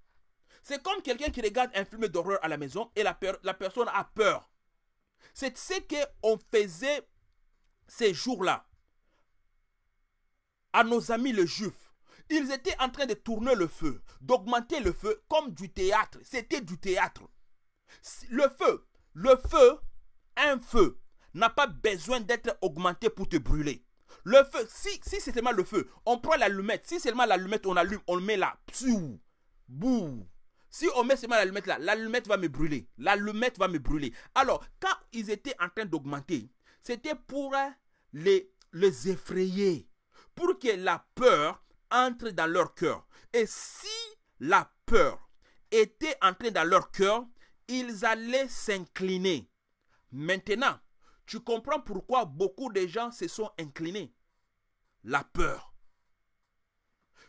C'est comme quelqu'un qui regarde un film d'horreur à la maison et la, la personne a peur. C'est ce qu'on faisait ces jours-là à nos amis les juifs. Ils étaient en train de tourner le feu, d'augmenter le feu comme du théâtre. C'était du théâtre. Le feu, le feu, un feu, n'a pas besoin d'être augmenté pour te brûler. Le feu, si, si c'est seulement le feu, on prend l'allumette. Si c'est seulement l'allumette, on allume, on le met là. pssou bouh. Si on met seulement l'allumette là, l'allumette va me brûler. L'allumette va me brûler. Alors, quand ils étaient en train d'augmenter, c'était pour euh, les, les effrayer. Pour que la peur entre dans leur cœur. Et si la peur était entrée dans leur cœur, ils allaient s'incliner. Maintenant, tu comprends pourquoi beaucoup de gens se sont inclinés. La peur.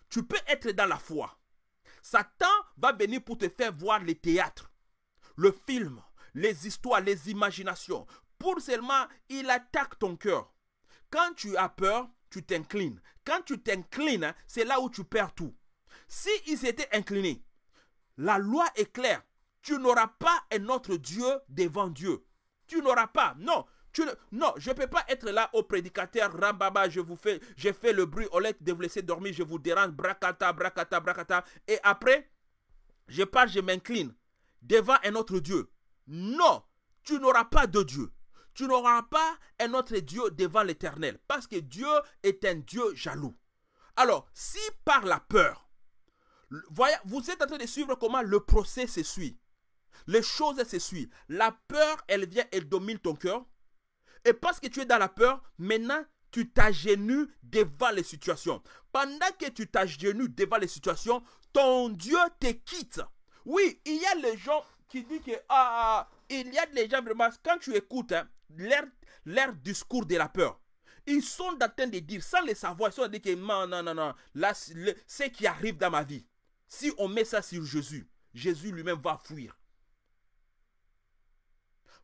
Tu peux être dans la foi. Satan va venir pour te faire voir les théâtres, le film, les histoires, les imaginations. Pour seulement, il attaque ton cœur. Quand tu as peur, tu t'inclines. Quand tu t'inclines, hein, c'est là où tu perds tout. Si ils étaient inclinés, la loi est claire. Tu n'auras pas un autre Dieu devant Dieu. Tu n'auras pas. Non, non, je ne peux pas être là au prédicateur Rambaba, je vous fais, j'ai fait le bruit, lait de vous laisser dormir, je vous dérange, bracata, bracata, bracata. Et après, je pars, je m'incline devant un autre Dieu. Non, tu n'auras pas de Dieu. Tu n'auras pas un autre Dieu devant l'Éternel. Parce que Dieu est un Dieu jaloux. Alors, si par la peur, vous êtes en train de suivre comment le procès se suit. Les choses se suivent. La peur, elle vient elle domine ton cœur. Et parce que tu es dans la peur, maintenant, tu t'agénues devant les situations. Pendant que tu t'agénues devant les situations, ton Dieu te quitte. Oui, il y a les gens qui disent que, ah, ah, ah il y a des gens vraiment, quand tu écoutes hein, leur, discours de la peur, ils sont en train de dire, sans les savoir, ils sont en train de dire que non, non, non, non, là, ce qui arrive dans ma vie, si on met ça sur Jésus, Jésus lui-même va fuir.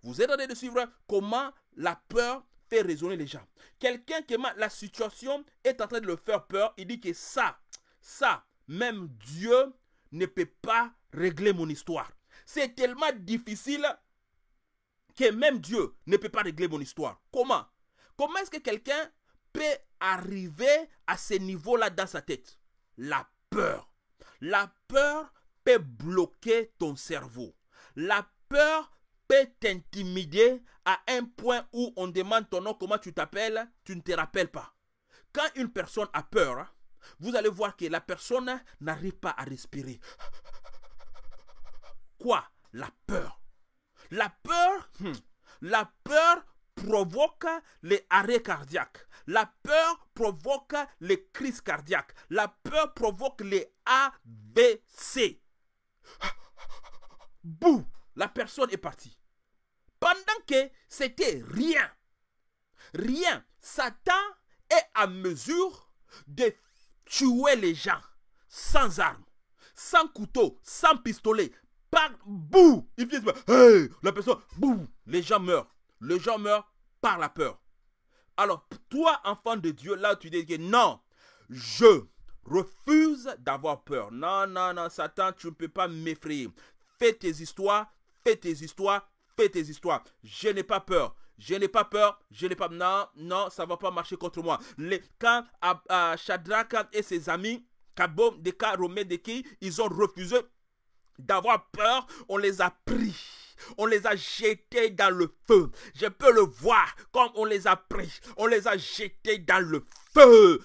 Vous êtes en train de suivre comment la peur fait raisonner les gens. Quelqu'un qui aime la situation est en train de le faire peur. Il dit que ça, ça, même Dieu ne peut pas régler mon histoire. C'est tellement difficile que même Dieu ne peut pas régler mon histoire. Comment Comment est-ce que quelqu'un peut arriver à ce niveau-là dans sa tête La peur. La peur peut bloquer ton cerveau. La peur peut t'intimider à un point où on demande ton nom, comment tu t'appelles, tu ne te rappelles pas. Quand une personne a peur, hein, vous allez voir que la personne n'arrive pas à respirer. Quoi La peur. La peur, hmm, la peur provoque les arrêts cardiaques. La peur provoque les crises cardiaques. La peur provoque les ABC. Bouh La personne est partie. Pendant que c'était rien, rien, Satan est à mesure de tuer les gens sans armes, sans couteau, sans pistolet, par boum, il hey, la personne, boum, les gens meurent. Les gens meurent par la peur. Alors, toi, enfant de Dieu, là, tu dis que non, je refuse d'avoir peur. Non, non, non, Satan, tu ne peux pas m'effrayer. Fais tes histoires, fais tes histoires, tes histoires. Je n'ai pas peur. Je n'ai pas peur, je n'ai pas... Non, non, ça va pas marcher contre moi. Les... Quand à, euh, et ses amis, cas Deka, Romain, qui ils ont refusé d'avoir peur, on les a pris. On les a jetés dans le feu. Je peux le voir comme on les a pris. On les a jetés dans le feu feu.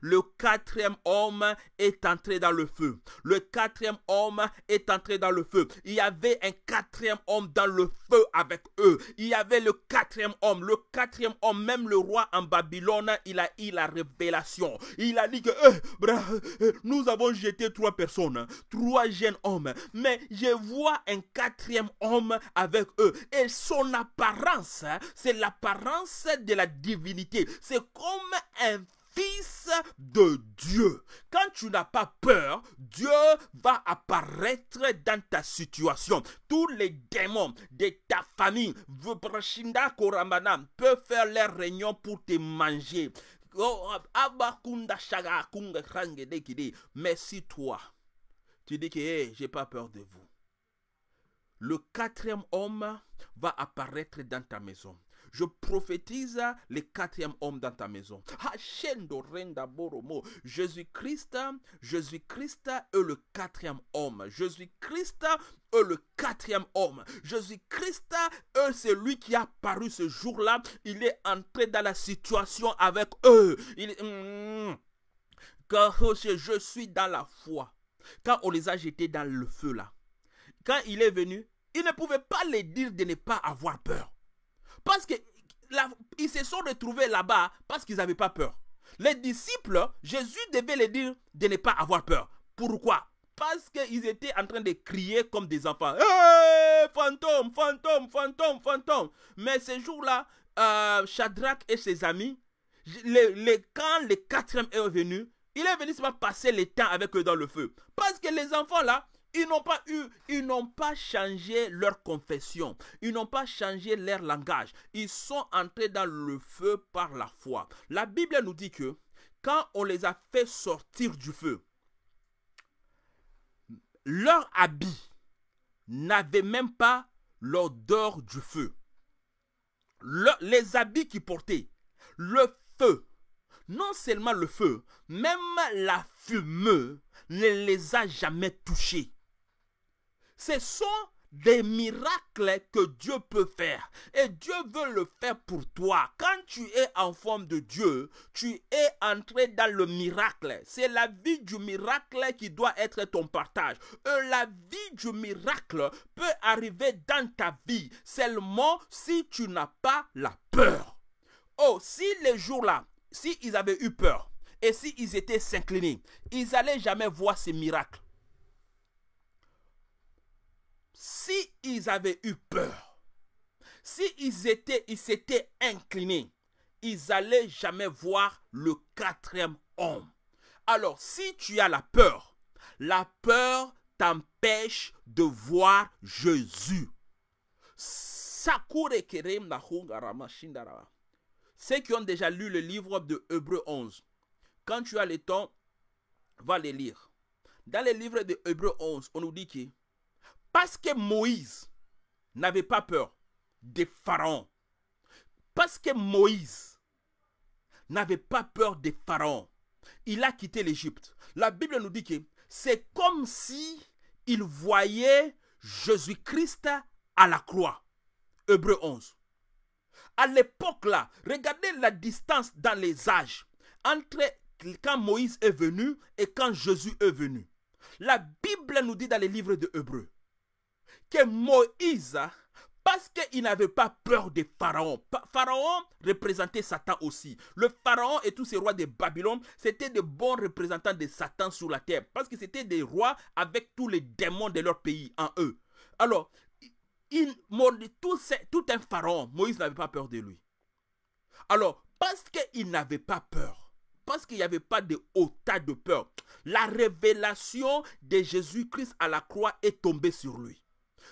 Le quatrième homme est entré dans le feu. Le quatrième homme est entré dans le feu. Il y avait un quatrième homme dans le feu avec eux. Il y avait le quatrième homme. Le quatrième homme, même le roi en Babylone, il a eu la révélation. Il a dit que eh, eh, nous avons jeté trois personnes, trois jeunes hommes. Mais je vois un quatrième homme avec eux. Et son apparence, c'est l'apparence de la divinité c'est comme un fils de Dieu. Quand tu n'as pas peur, Dieu va apparaître dans ta situation. Tous les démons de ta famille, peuvent faire leur réunion pour te manger. Oh, Mais si toi, tu dis que je j'ai pas peur de vous, le quatrième homme va apparaître dans ta maison. Je prophétise le quatrième homme dans ta maison. Jésus-Christ, Jésus-Christ est le quatrième homme. Jésus-Christ est le quatrième homme. Jésus-Christ est celui qui a paru ce jour-là. Il est entré dans la situation avec eux. Il, mm, oh, je suis dans la foi. Quand on les a jetés dans le feu là, quand il est venu, il ne pouvait pas les dire de ne pas avoir peur. Parce qu'ils se sont retrouvés là-bas parce qu'ils n'avaient pas peur. Les disciples, Jésus devait les dire de ne pas avoir peur. Pourquoi Parce qu'ils étaient en train de crier comme des enfants. Hé! fantôme, fantôme, fantôme, fantôme. Mais ce jour-là, euh, Shadrach et ses amis, les, les, quand le quatrième est revenu, il est venu passer le temps avec eux dans le feu. Parce que les enfants là, ils n'ont pas eu, ils n'ont pas changé leur confession. Ils n'ont pas changé leur langage. Ils sont entrés dans le feu par la foi. La Bible nous dit que quand on les a fait sortir du feu, leurs habits n'avaient même pas l'odeur du feu. les habits qu'ils portaient, le feu, non seulement le feu, même la fumeuse ne les a jamais touchés. Ce sont des miracles que Dieu peut faire. Et Dieu veut le faire pour toi. Quand tu es en forme de Dieu, tu es entré dans le miracle. C'est la vie du miracle qui doit être ton partage. la vie du miracle peut arriver dans ta vie seulement si tu n'as pas la peur. Oh, si les jours-là, s'ils avaient eu peur et s'ils étaient s'inclinés, ils n'allaient jamais voir ces miracles si ils avaient eu peur, si ils étaient, ils s'étaient inclinés, ils allaient jamais voir le quatrième homme. Alors, si tu as la peur, la peur t'empêche de voir Jésus. Ceux qui ont déjà lu le livre de Hébreu 11, quand tu as le temps, va les lire. Dans le livre de Hébreu 11, on nous dit que parce que Moïse n'avait pas peur des pharaons. Parce que Moïse n'avait pas peur des pharaons. Il a quitté l'Égypte. La Bible nous dit que c'est comme si il voyait Jésus-Christ à la croix. Hébreu 11. À l'époque là, regardez la distance dans les âges entre quand Moïse est venu et quand Jésus est venu. La Bible nous dit dans les livres de Hébreu que Moïse, parce qu'il n'avait pas peur des pharaons. Pharaon représentait Satan aussi. Le pharaon et tous ces rois de Babylone, c'était des bons représentants de Satan sur la terre, parce que c'était des rois avec tous les démons de leur pays en eux. Alors, tout, tout un pharaon, Moïse n'avait pas peur de lui. Alors, parce qu'il n'avait pas peur, parce qu'il n'y avait pas de haut tas de peur, la révélation de Jésus-Christ à la croix est tombée sur lui.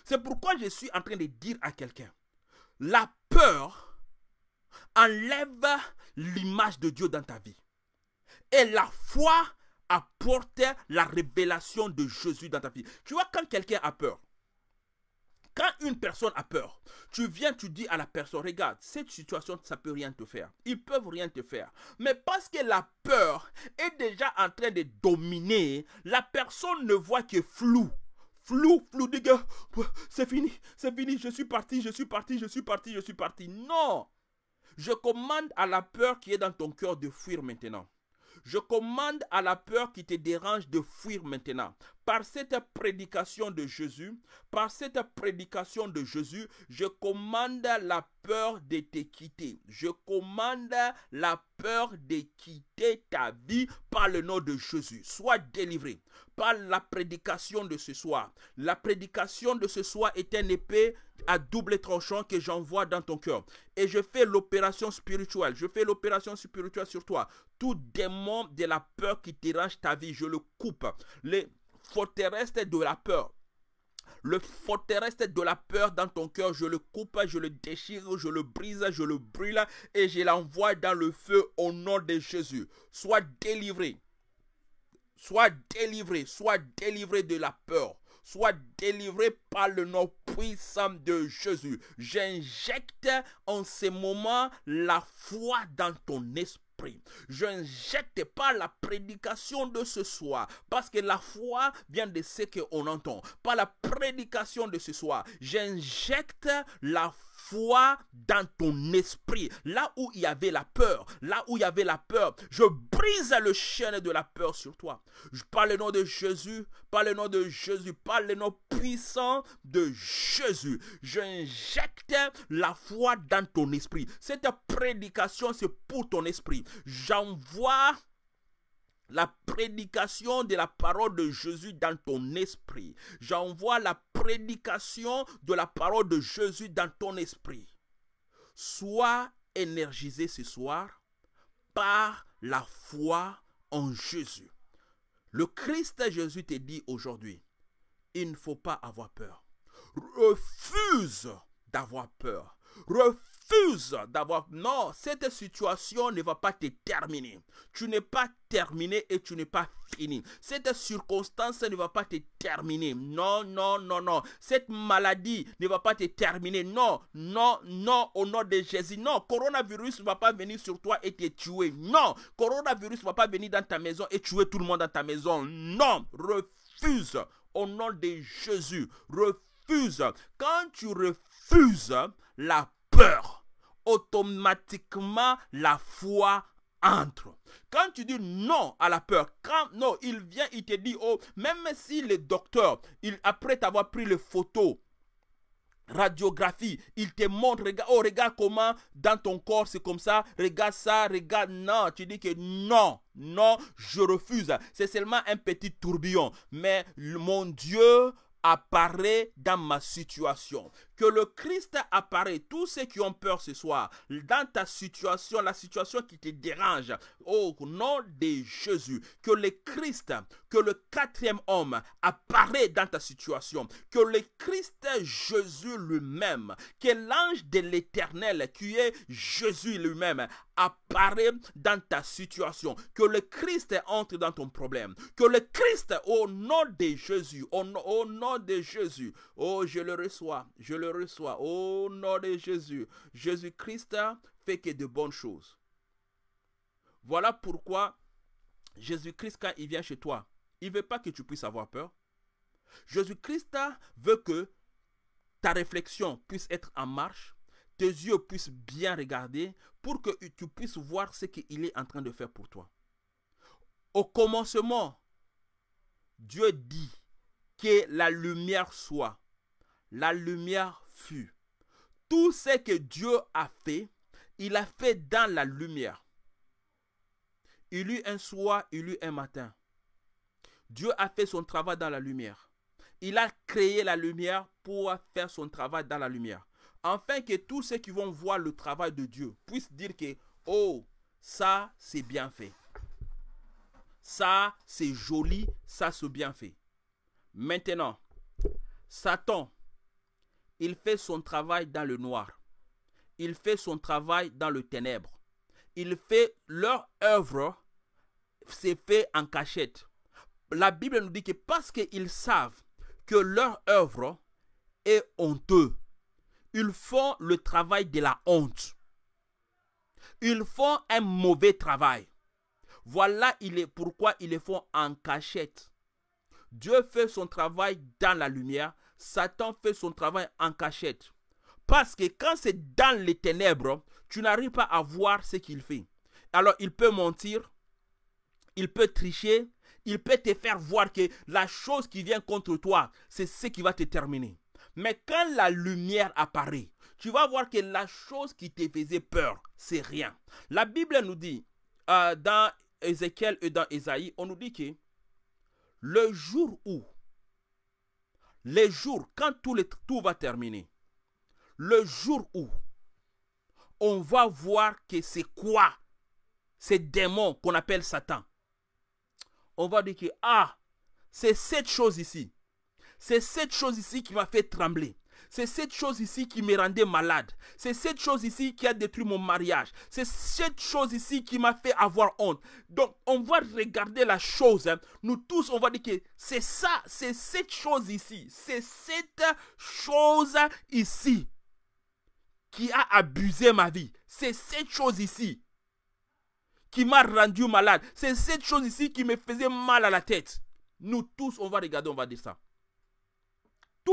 C'est pourquoi je suis en train de dire à quelqu'un, la peur enlève l'image de Dieu dans ta vie. Et la foi apporte la révélation de Jésus dans ta vie. Tu vois, quand quelqu'un a peur, quand une personne a peur, tu viens, tu dis à la personne, regarde, cette situation, ça peut rien te faire. Ils peuvent rien te faire. Mais parce que la peur est déjà en train de dominer, la personne ne voit que flou flou, flou, digue, c'est fini, c'est fini, je suis parti, je suis parti, je suis parti, je suis parti. Non! Je commande à la peur qui est dans ton cœur de fuir maintenant. Je commande à la peur qui te dérange de fuir maintenant. Par cette prédication de Jésus, par cette prédication de Jésus, je commande la peur de te quitter. Je commande la peur de quitter ta vie par le nom de Jésus. Sois délivré par la prédication de ce soir. La prédication de ce soir est un épée à double tranchant que j'envoie dans ton cœur. Et je fais l'opération spirituelle. Je fais l'opération spirituelle sur toi. Tout démon de la peur qui dérange ta vie, je le coupe. Les terrestre de la peur, le forteresse de la peur dans ton cœur, je le coupe, je le déchire, je le brise, je le brûle et je l'envoie dans le feu au nom de Jésus. Sois délivré. Sois délivré, sois délivré de la peur. Soit délivré par le nom puissant de Jésus. J'injecte en ce moment la foi dans ton esprit. J'injecte pas la prédication de ce soir, parce que la foi vient de ce qu'on entend. Pas la prédication de ce soir. J'injecte la foi foi dans ton esprit. Là où il y avait la peur, là où il y avait la peur, je brise le chaîne de la peur sur toi. parle le nom de Jésus, par le nom de Jésus, par le nom puissant de Jésus, j'injecte la foi dans ton esprit. Cette prédication, c'est pour ton esprit. J'envoie la prédication de la parole de Jésus dans ton esprit. J'envoie la prédication de la parole de Jésus dans ton esprit. Sois énergisé ce soir par la foi en Jésus. Le Christ Jésus te dit aujourd'hui, il ne faut pas avoir peur. Refuse d'avoir peur. Refuse refuse d'avoir... Non, cette situation ne va pas te terminer. Tu n'es pas terminé et tu n'es pas fini. Cette circonstance ne va pas te terminer. Non, non, non, non. Cette maladie ne va pas te terminer. Non, non, non, au nom de Jésus. Non, coronavirus ne va pas venir sur toi et te tuer. Non, coronavirus ne va pas venir dans ta maison et tuer tout le monde dans ta maison. Non, refuse. Au nom de Jésus, refuse. Quand tu refuses la peur, automatiquement la foi entre. Quand tu dis non à la peur, quand non, il vient, il te dit, oh, même si le docteur, il, après t'avoir pris les photos, radiographie, il te montre, regarde, oh, regarde comment dans ton corps c'est comme ça, regarde ça, regarde, non, tu dis que non, non, je refuse. C'est seulement un petit tourbillon. Mais mon Dieu apparaît dans ma situation. Que le Christ apparaît. Tous ceux qui ont peur ce soir, dans ta situation, la situation qui te dérange, au nom de Jésus, que le Christ, que le quatrième homme apparaît dans ta situation. Que le Christ Jésus lui-même, que l'ange de l'éternel qui est Jésus lui-même apparaît dans ta situation, que le Christ entre dans ton problème, que le Christ au nom de Jésus, au, nom, de Jésus, oh je le reçois, je le reçois, au nom de Jésus, Jésus-Christ fait que de bonnes choses. Voilà pourquoi Jésus-Christ, quand il vient chez toi, il veut pas que tu puisses avoir peur. Jésus-Christ veut que ta réflexion puisse être en marche tes yeux puissent bien regarder pour que tu puisses voir ce qu'il est en train de faire pour toi. Au commencement, Dieu dit que la lumière soit. La lumière fut. Tout ce que Dieu a fait, il a fait dans la lumière. Il eut un soir, il eut un matin. Dieu a fait son travail dans la lumière. Il a créé la lumière pour faire son travail dans la lumière. Enfin que tous ceux qui vont voir le travail de Dieu puissent dire que, oh, ça c'est bien fait. Ça c'est joli, ça c'est bien fait. Maintenant, Satan, il fait son travail dans le noir. Il fait son travail dans le ténèbre. Il fait leur œuvre, c'est fait en cachette. La Bible nous dit que parce qu'ils savent que leur œuvre est honteuse, ils font le travail de la honte. Ils font un mauvais travail. Voilà il est pourquoi ils le font en cachette. Dieu fait son travail dans la lumière, Satan fait son travail en cachette. Parce que quand c'est dans les ténèbres, tu n'arrives pas à voir ce qu'il fait. Alors il peut mentir, il peut tricher, il peut te faire voir que la chose qui vient contre toi, c'est ce qui va te terminer. Mais quand la lumière apparaît, tu vas voir que la chose qui te faisait peur, c'est rien. La Bible nous dit, euh, dans Ézéchiel et dans Ésaïe, on nous dit que le jour où, les jours, quand tout, le tout va terminer, le jour où on va voir que c'est quoi ces démons qu'on appelle Satan, on va dire que, ah, c'est cette chose ici c'est cette chose ici qui m'a fait trembler. C'est cette chose ici qui me rendait malade. C'est cette chose ici qui a détruit mon mariage. C'est cette chose ici qui m'a fait avoir honte. Donc, on va regarder la chose. Hein. Nous tous, on va dire que c'est ça, c'est cette chose ici. C'est cette chose ici qui a abusé ma vie. C'est cette chose ici qui m'a rendu malade. C'est cette chose ici qui me faisait mal à la tête. Nous tous, on va regarder, on va dire ça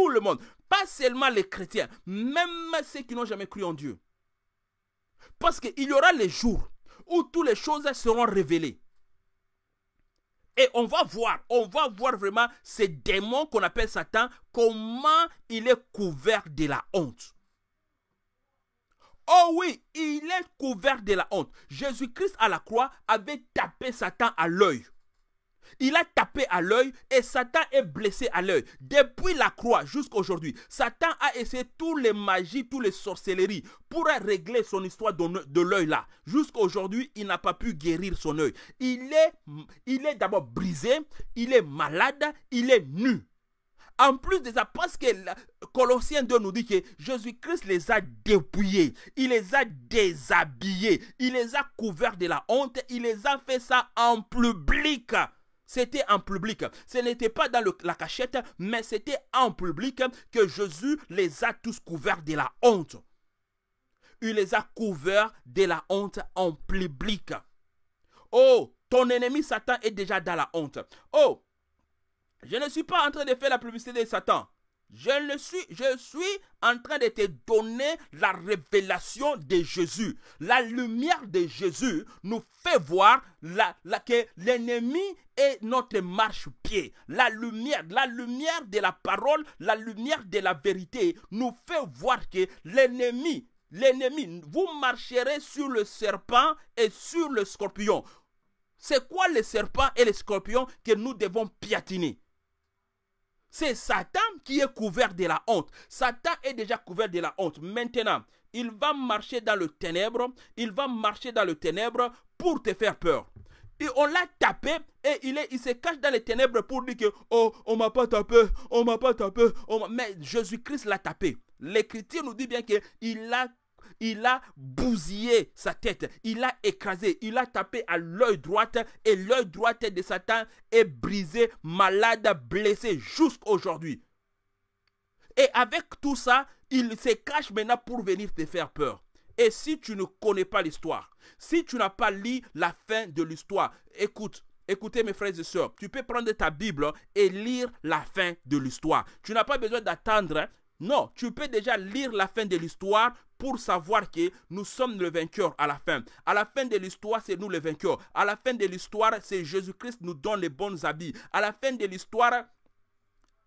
le monde, pas seulement les chrétiens, même ceux qui n'ont jamais cru en Dieu. Parce qu'il y aura les jours où toutes les choses seront révélées. Et on va voir, on va voir vraiment ces démons qu'on appelle Satan, comment il est couvert de la honte. Oh oui, il est couvert de la honte. Jésus-Christ à la croix avait tapé Satan à l'œil. Il a tapé à l'œil et Satan est blessé à l'œil. Depuis la croix jusqu'à aujourd'hui, Satan a essayé toutes les magies, toutes les sorcelleries pour régler son histoire de l'œil là. Jusqu'à aujourd'hui, il n'a pas pu guérir son œil. Il est, il est d'abord brisé, il est malade, il est nu. En plus de ça, parce que Colossiens 2 nous dit que Jésus-Christ les a dépouillés, il les a déshabillés, il les a couverts de la honte, il les a fait ça en public. C'était en public. Ce n'était pas dans la cachette, mais c'était en public que Jésus les a tous couverts de la honte. Il les a couverts de la honte en public. Oh, ton ennemi Satan est déjà dans la honte. Oh, je ne suis pas en train de faire la publicité de Satan. Je le suis, je suis en train de te donner la révélation de Jésus. La lumière de Jésus nous fait voir que l'ennemi est notre marche-pied. La lumière, la lumière de la parole, la lumière de la vérité nous fait voir que l'ennemi, l'ennemi, vous marcherez sur le serpent et sur le scorpion. C'est quoi le serpent et le scorpion que nous devons piétiner c'est Satan qui est couvert de la honte. Satan est déjà couvert de la honte. Maintenant, il va marcher dans le ténèbre. Il va marcher dans le ténèbre pour te faire peur. Et on l'a tapé et il, est, il se cache dans les ténèbres pour dire que oh, on m'a pas tapé, on m'a pas tapé. mais Jésus-Christ l'a tapé. L'écriture nous dit bien qu'il a il a bousillé sa tête, il a écrasé, il a tapé à l'œil droite et l'œil droite de Satan est brisé, malade, blessé jusqu'aujourd'hui. Et avec tout ça, il se cache maintenant pour venir te faire peur. Et si tu ne connais pas l'histoire, si tu n'as pas lu la fin de l'histoire, écoute, Écoutez mes frères et sœurs, tu peux prendre ta Bible et lire la fin de l'histoire. Tu n'as pas besoin d'attendre. Hein? Non, tu peux déjà lire la fin de l'histoire pour savoir que nous sommes le vainqueur à la fin. À la fin de l'histoire, c'est nous le vainqueur. À la fin de l'histoire, c'est Jésus-Christ nous donne les bons habits. À la fin de l'histoire,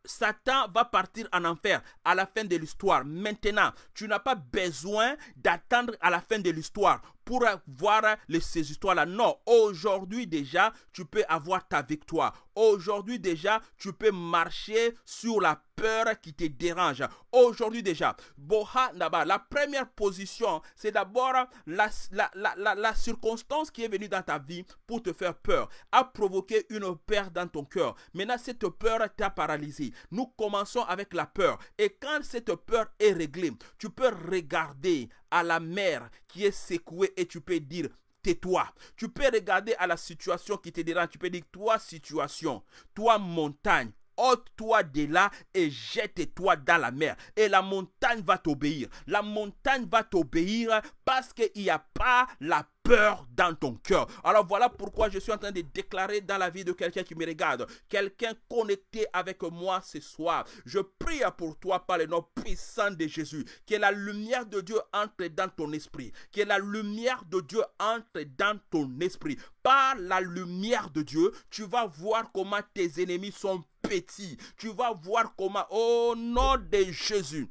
Satan va partir en enfer à la fin de l'histoire. Maintenant, tu n'as pas besoin d'attendre à la fin de l'histoire pour voir ces histoires-là. Non, aujourd'hui déjà, tu peux avoir ta victoire. Aujourd'hui déjà, tu peux marcher sur la peur qui te dérange. Aujourd'hui déjà, Boha Naba, la première position, c'est d'abord la, la, la, la, circonstance qui est venue dans ta vie pour te faire peur, a provoqué une peur dans ton cœur. Maintenant, cette peur t'a paralysé. Nous commençons avec la peur. Et quand cette peur est réglée, tu peux regarder à la mer qui est secouée et tu peux dire tais-toi. Tu peux regarder à la situation qui te dérange. Tu peux dire, toi situation, toi montagne, ôte-toi de là et jette-toi dans la mer. Et la montagne va t'obéir. La montagne va t'obéir parce qu'il n'y a pas la peur dans ton cœur. Alors voilà pourquoi je suis en train de déclarer dans la vie de quelqu'un qui me regarde, quelqu'un connecté avec moi ce soir. Je prie pour toi par le nom puissant de Jésus, que la lumière de Dieu entre dans ton esprit, que la lumière de Dieu entre dans ton esprit. Par la lumière de Dieu, tu vas voir comment tes ennemis sont petits. Tu vas voir comment, au nom de Jésus,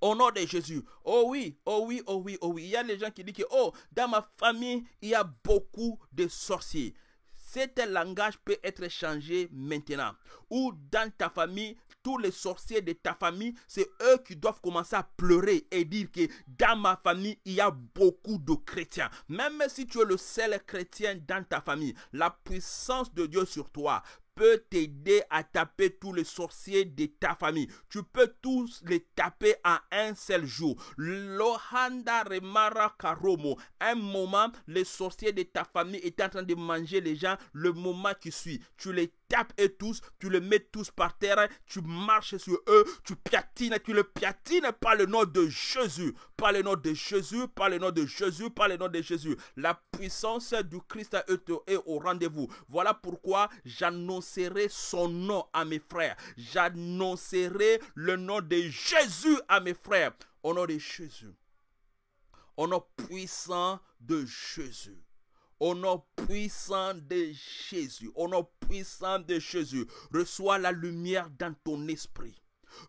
au nom de Jésus. Oh oui, oh oui, oh oui, oh oui. Il y a les gens qui disent que, oh, dans ma famille, il y a beaucoup de sorciers. Cet langage peut être changé maintenant. Ou dans ta famille, tous les sorciers de ta famille, c'est eux qui doivent commencer à pleurer et dire que dans ma famille, il y a beaucoup de chrétiens. Même si tu es le seul chrétien dans ta famille, la puissance de Dieu sur toi t'aider à taper tous les sorciers de ta famille. Tu peux tous les taper à un seul jour. Lohanda Remara Karomo. Un moment, les sorciers de ta famille est en train de manger les gens. Le moment qui suit, tu les tapes et tous, tu les mets tous par terre, tu marches sur eux, tu piatines, tu le piatines par le nom de Jésus, par le nom de Jésus, par le nom de Jésus, par le nom de Jésus. La puissance du Christ est au rendez-vous. Voilà pourquoi j'annoncerai son nom à mes frères. J'annoncerai le nom de Jésus à mes frères. Au nom de Jésus. Au nom puissant de Jésus. Au nom puissant de Jésus, au nom puissant de Jésus, reçois la lumière dans ton esprit.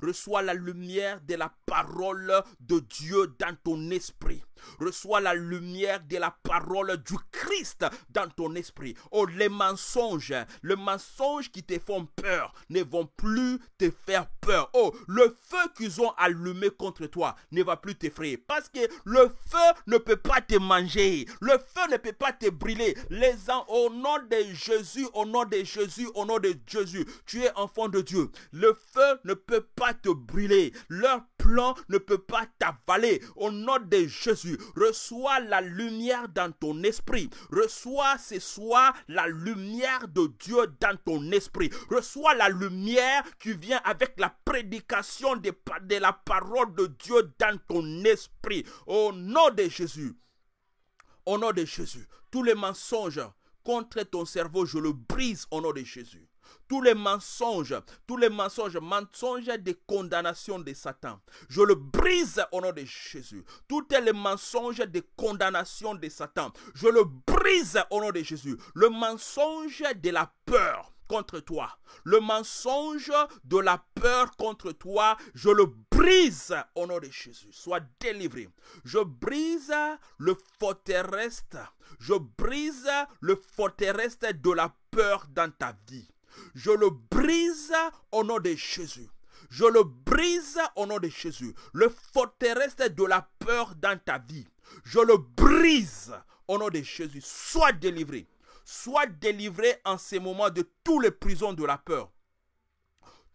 Reçois la lumière de la parole de Dieu dans ton esprit. Reçois la lumière de la parole du Christ dans ton esprit. Oh, les mensonges, les mensonges qui te font peur ne vont plus te faire peur. Oh, le feu qu'ils ont allumé contre toi ne va plus t'effrayer parce que le feu ne peut pas te manger. Le feu ne peut pas te brûler. Les ans, au nom de Jésus, au nom de Jésus, au nom de Jésus, tu es enfant de Dieu. Le feu ne peut pas te brûler. Leur ne peut pas t'avaler. Au nom de Jésus, reçois la lumière dans ton esprit. Reçois ce soir la lumière de Dieu dans ton esprit. Reçois la lumière qui vient avec la prédication de, de la parole de Dieu dans ton esprit. Au nom de Jésus. Au nom de Jésus. Tous les mensonges contre ton cerveau, je le brise au nom de Jésus tous les mensonges, tous les mensonges, mensonges de condamnation de Satan. Je le brise au nom de Jésus. Tous les mensonges de condamnation de Satan. Je le brise au nom de Jésus. Le mensonge de la peur contre toi. Le mensonge de la peur contre toi, je le brise au nom de Jésus. Sois délivré. Je brise le forteresse. Je brise le forteresse de la peur dans ta vie. Je le brise au nom de Jésus. Je le brise au nom de Jésus. Le forteresse de la peur dans ta vie. Je le brise au nom de Jésus. Sois délivré. Sois délivré en ce moment de tous les prisons de la peur.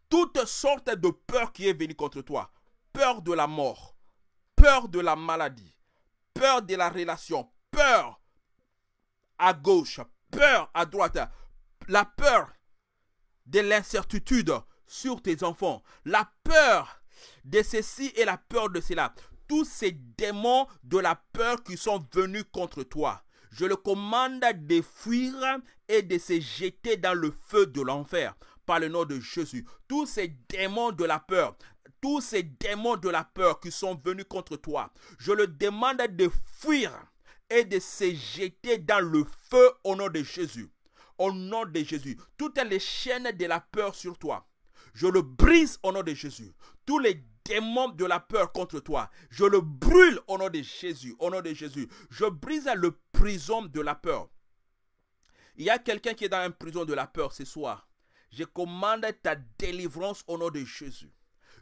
Toutes sortes de peur qui est venue contre toi. Peur de la mort. Peur de la maladie. Peur de la relation. Peur à gauche. Peur à droite. La peur de l'incertitude sur tes enfants, la peur de ceci et la peur de cela. Tous ces démons de la peur qui sont venus contre toi, je le commande de fuir et de se jeter dans le feu de l'enfer par le nom de Jésus. Tous ces démons de la peur, tous ces démons de la peur qui sont venus contre toi, je le demande de fuir et de se jeter dans le feu au nom de Jésus au nom de Jésus. Toutes les chaînes de la peur sur toi, je le brise au nom de Jésus. Tous les démons de la peur contre toi, je le brûle au nom de Jésus. Au nom de Jésus, je brise le prison de la peur. Il y a quelqu'un qui est dans un prison de la peur ce soir. Je commande ta délivrance au nom de Jésus.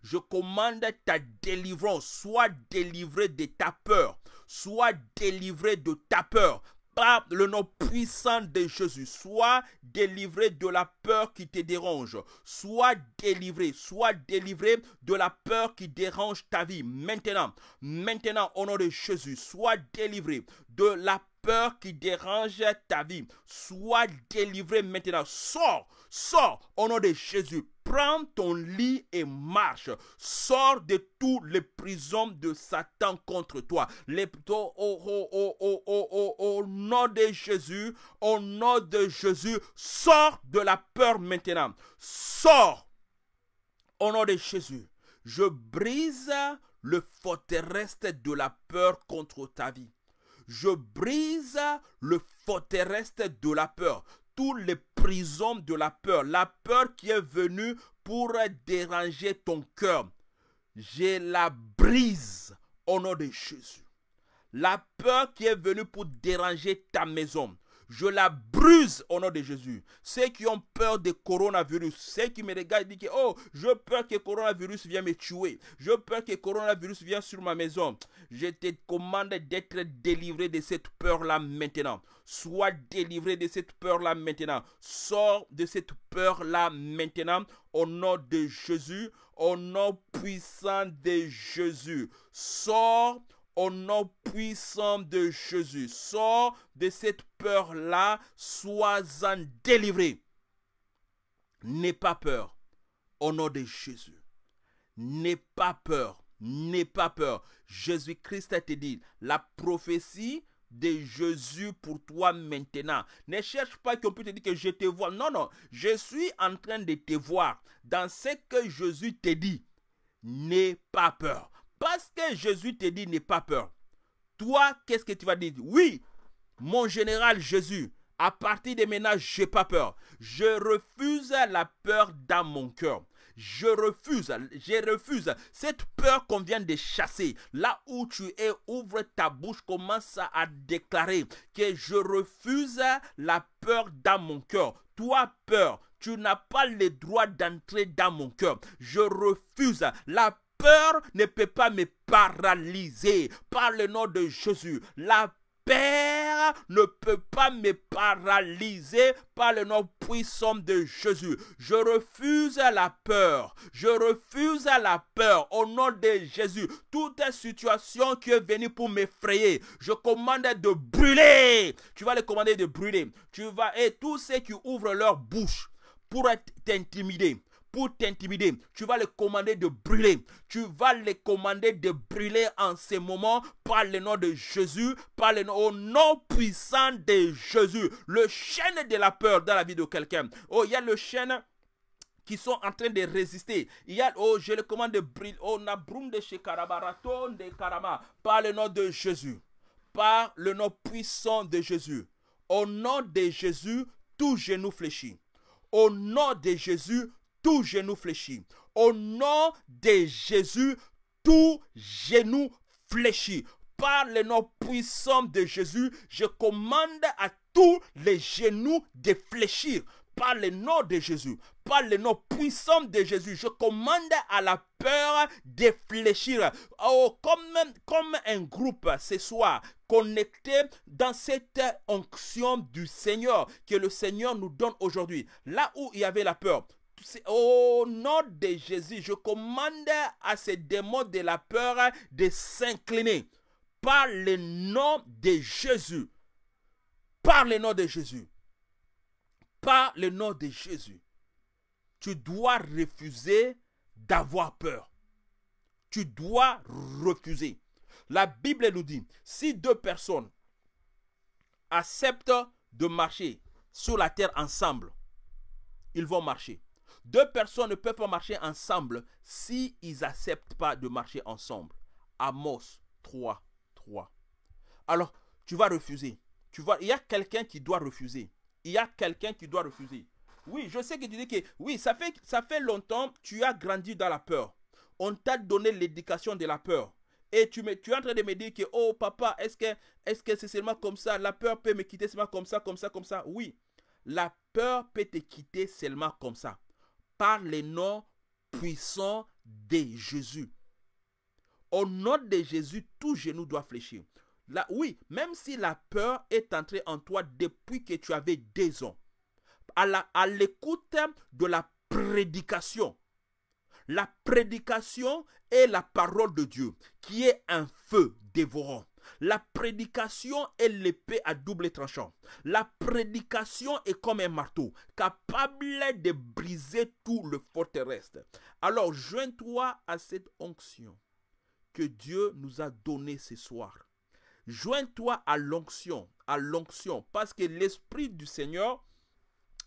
Je commande ta délivrance. Sois délivré de ta peur. Sois délivré de ta peur par le nom puissant de Jésus. Sois délivré de la peur qui te dérange. Sois délivré, sois délivré de la peur qui dérange ta vie. Maintenant, maintenant, au nom de Jésus, sois délivré de la peur qui dérange ta vie. Sois délivré maintenant. Sors, sors au nom de Jésus. Prends ton lit et marche. Sors de tous les prisons de Satan contre toi. au nom de Jésus, au nom de Jésus, sors de la peur maintenant. Sors. Au nom de Jésus, je brise le forteresse de la peur contre ta vie. Je brise le forteresse de la peur tous les prisons de la peur, la peur qui est venue pour déranger ton cœur. J'ai la brise au nom de Jésus. La peur qui est venue pour déranger ta maison. Je la bruse au nom de Jésus. Ceux qui ont peur des coronavirus, ceux qui me regardent et disent oh, je peur que le coronavirus vienne me tuer. Je peur que le coronavirus vienne sur ma maison. Je te commande d'être délivré de cette peur-là maintenant. Sois délivré de cette peur-là maintenant. Sors de cette peur-là maintenant au nom de Jésus, au nom puissant de Jésus. Sors au nom puissant de Jésus. Sors de cette peur-là, sois-en délivré. N'aie pas peur, au nom de Jésus. N'aie pas peur, n'aie pas peur. Jésus-Christ te dit, la prophétie de Jésus pour toi maintenant. Ne cherche pas qu'on puisse te dire que je te vois. Non, non, je suis en train de te voir dans ce que Jésus te dit. N'aie pas peur. Parce que Jésus te dit, n'aie pas peur. Toi, qu'est-ce que tu vas dire Oui, mon général Jésus, à partir de maintenant, j'ai pas peur. Je refuse la peur dans mon cœur. Je refuse, je refuse. Cette peur qu'on vient de chasser, là où tu es, ouvre ta bouche, commence à déclarer que je refuse la peur dans mon cœur. Toi, peur, tu n'as pas le droit d'entrer dans mon cœur. Je refuse la peur peur ne peut pas me paralyser. Par le nom de Jésus, la peur ne peut pas me paralyser par le nom puissant de Jésus. Je refuse la peur. Je refuse la peur au nom de Jésus. Toute situation qui est venue pour m'effrayer, je commande de brûler. Tu vas les commander de brûler. Tu vas et tous ceux qui ouvrent leur bouche pour être intimidés pour t'intimider. Tu vas les commander de brûler. Tu vas les commander de brûler en ce moment. par le nom de Jésus, par le nom, au puissant de Jésus. Le chêne de la peur dans la vie de quelqu'un. Oh, il y a le chêne qui sont en train de résister. Il y a, oh, je le commande de brûler. Oh, Nabroum de chez Karabaraton de Karama. Par le nom de Jésus. Par le nom puissant de Jésus. Au nom de Jésus, tout genou fléchit. Au nom de Jésus, tout genou fléchi, Au nom de Jésus, tout genou fléchi, Par le nom puissant de Jésus, je commande à tous les genoux de fléchir par le nom de Jésus, par le nom puissant de Jésus, je commande à la peur de fléchir. Oh, comme, comme un groupe ce soir, connecté dans cette onction du Seigneur que le Seigneur nous donne aujourd'hui. Là où il y avait la peur, au nom de Jésus, je commande à ces démons de la peur de s'incliner par le nom de Jésus. Par le nom de Jésus. Par le nom de Jésus. Tu dois refuser d'avoir peur. Tu dois refuser. La Bible nous dit, si deux personnes acceptent de marcher sur la terre ensemble, ils vont marcher. Deux personnes ne peuvent pas marcher ensemble s'ils ils n'acceptent pas de marcher ensemble. Amos 3, 3. Alors, tu vas refuser. Tu vois, il y a quelqu'un qui doit refuser. Il y a quelqu'un qui doit refuser. Oui, je sais que tu dis que oui, ça fait, ça fait longtemps, tu as grandi dans la peur. On t'a donné l'éducation de la peur. Et tu, me, tu es en train de me dire que, oh papa, est-ce que c'est -ce que seulement comme ça La peur peut me quitter seulement comme ça, comme ça, comme ça. Oui, la peur peut te quitter seulement comme ça par les noms puissants de Jésus. Au nom de Jésus, tout genou doit fléchir. Là, oui, même si la peur est entrée en toi depuis que tu avais deux ans, à l'écoute de la prédication, la prédication est la parole de Dieu qui est un feu dévorant. La prédication est l'épée à double tranchant. La prédication est comme un marteau, capable de briser tout le forteresse. Alors joins-toi à cette onction que Dieu nous a donnée ce soir. Joins-toi à l'onction, à l'onction, parce que l'Esprit du Seigneur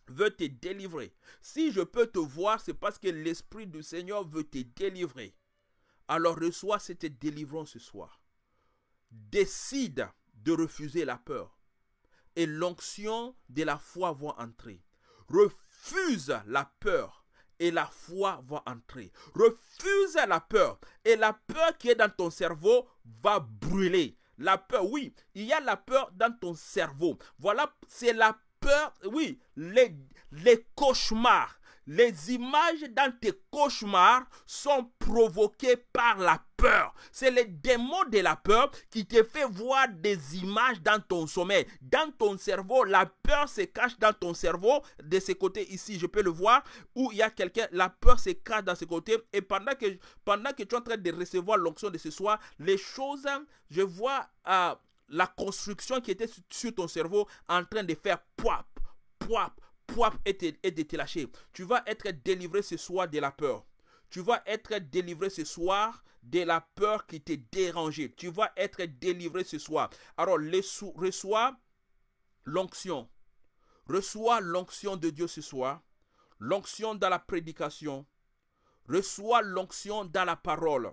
veut te délivrer. Si je peux te voir, c'est parce que l'Esprit du Seigneur veut te délivrer. Alors reçois cette délivrance ce soir décide de refuser la peur et l'onction de la foi va entrer. Refuse la peur et la foi va entrer. Refuse la peur et la peur qui est dans ton cerveau va brûler. La peur, oui, il y a la peur dans ton cerveau. Voilà, c'est la peur, oui, les, les cauchemars, les images dans tes cauchemars sont provoquées par la peur. C'est le démon de la peur qui te fait voir des images dans ton sommeil, dans ton cerveau. La peur se cache dans ton cerveau. De ce côté ici, je peux le voir, où il y a quelqu'un, la peur se cache dans ce côté. Et pendant que, pendant que tu es en train de recevoir l'onction de ce soir, les choses, je vois euh, la construction qui était sur ton cerveau en train de faire poap, poap, poids est, est détaché. Tu vas être délivré ce soir de la peur. Tu vas être délivré ce soir de la peur qui t'est dérangée. Tu vas être délivré ce soir. Alors, reçois l'onction. Reçois l'onction de Dieu ce soir. L'onction dans la prédication. Reçois l'onction dans la parole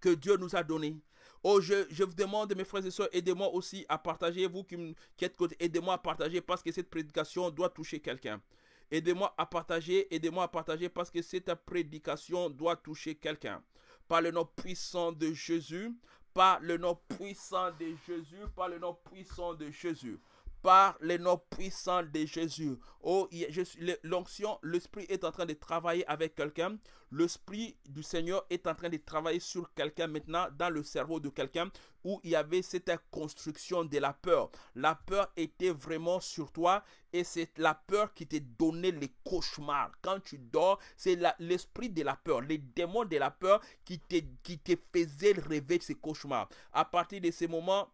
que Dieu nous a donnée. Oh, je, vous demande, mes frères et soeurs, aidez-moi aussi à partager, vous qui, qui êtes côté, aidez-moi à partager parce que cette prédication doit toucher quelqu'un. Aidez-moi à partager, aidez-moi à partager parce que cette prédication doit toucher quelqu'un. Par le nom puissant de Jésus, par le nom puissant de Jésus, par le nom puissant de Jésus par les nom puissants de Jésus. Oh, l'onction, l'esprit est en train de travailler avec quelqu'un. L'esprit du Seigneur est en train de travailler sur quelqu'un maintenant dans le cerveau de quelqu'un où il y avait cette construction de la peur. La peur était vraiment sur toi et c'est la peur qui te donnait les cauchemars. Quand tu dors, c'est l'esprit de la peur, les démons de la peur qui te, qui te faisaient rêver de ces cauchemars. À partir de ce moment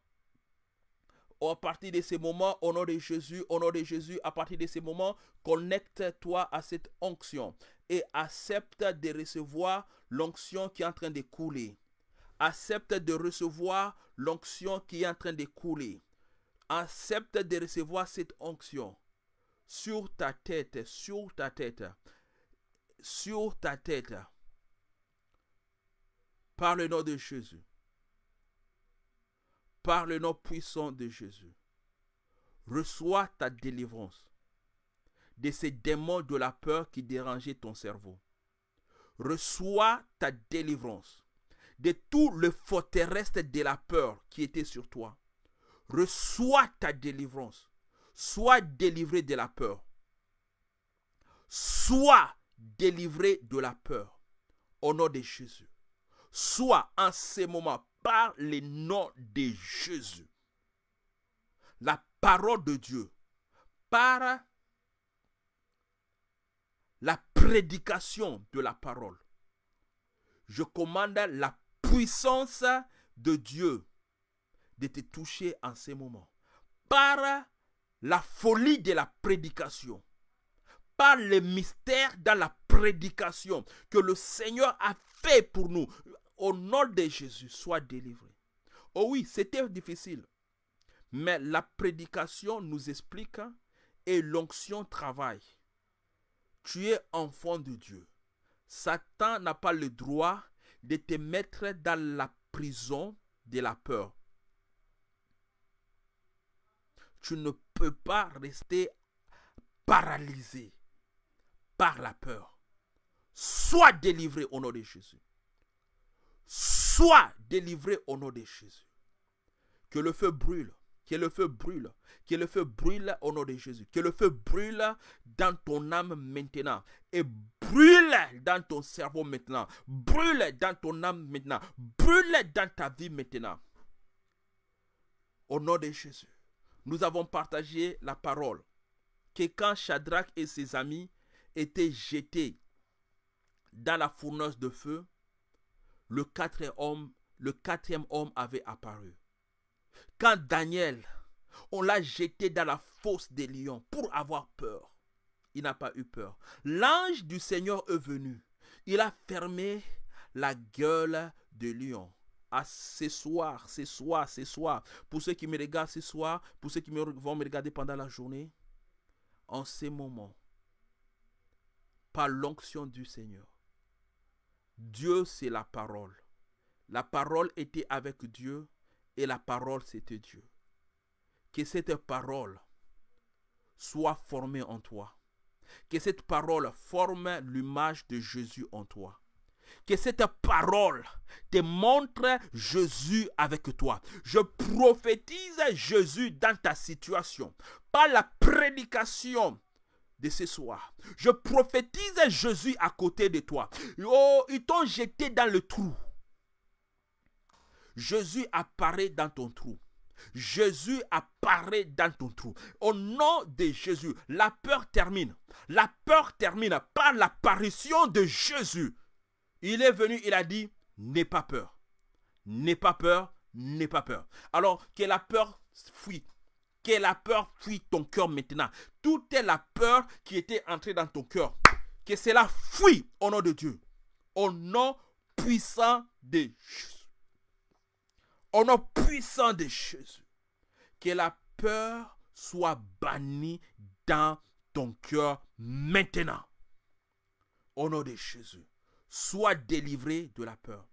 à partir de ces moments, au nom de Jésus, au nom de Jésus, à partir de ces moments, connecte-toi à cette onction et accepte de recevoir l'onction qui est en train de couler. Accepte de recevoir l'onction qui est en train de couler. Accepte de recevoir cette onction sur ta tête, sur ta tête, sur ta tête. Par le nom de Jésus par le nom puissant de Jésus. Reçois ta délivrance de ces démons de la peur qui dérangeaient ton cerveau. Reçois ta délivrance de tout le faux terrestre de la peur qui était sur toi. Reçois ta délivrance. Sois délivré de la peur. Sois délivré de la peur. Au nom de Jésus. Sois en ces moment par le nom de Jésus, la parole de Dieu, par la prédication de la parole, je commande la puissance de Dieu de te toucher en ce moment. Par la folie de la prédication, par les mystères dans la prédication que le Seigneur a fait pour nous, au nom de Jésus, sois délivré. Oh oui, c'était difficile. Mais la prédication nous explique et l'onction travaille. Tu es enfant de Dieu. Satan n'a pas le droit de te mettre dans la prison de la peur. Tu ne peux pas rester paralysé par la peur. Sois délivré au nom de Jésus sois délivré au nom de Jésus. Que le feu brûle, que le feu brûle, que le feu brûle au nom de Jésus, que le feu brûle dans ton âme maintenant et brûle dans ton cerveau maintenant, brûle dans ton âme maintenant, brûle dans ta vie maintenant. Au nom de Jésus, nous avons partagé la parole que quand Shadrach et ses amis étaient jetés dans la fourneuse de feu, le quatrième homme, avait apparu. Quand Daniel, on l'a jeté dans la fosse des lions pour avoir peur, il n'a pas eu peur. L'ange du Seigneur est venu. Il a fermé la gueule des lions. À ce soir, ce soir, ce soir, pour ceux qui me regardent ce soir, pour ceux qui vont me regarder pendant la journée, en ce moment, par l'onction du Seigneur, Dieu, c'est la parole. La parole était avec Dieu et la parole, c'était Dieu. Que cette parole soit formée en toi. Que cette parole forme l'image de Jésus en toi. Que cette parole te montre Jésus avec toi. Je prophétise Jésus dans ta situation. Pas la prédication de ce soir. Je prophétise Jésus à côté de toi. Oh, ils t'ont jeté dans le trou. Jésus apparaît dans ton trou. Jésus apparaît dans ton trou. Au nom de Jésus, la peur termine. La peur termine par l'apparition de Jésus. Il est venu, il a dit, n'aie pas peur. N'aie pas peur, n'aie pas peur. Alors que la peur fuit, que la peur fuit ton cœur maintenant. Tout est la peur qui était entrée dans ton cœur, que cela fuit au nom de Dieu. Au nom puissant de Jésus. Au nom puissant de Jésus. Que la peur soit bannie dans ton cœur maintenant. Au nom de Jésus. Sois délivré de la peur.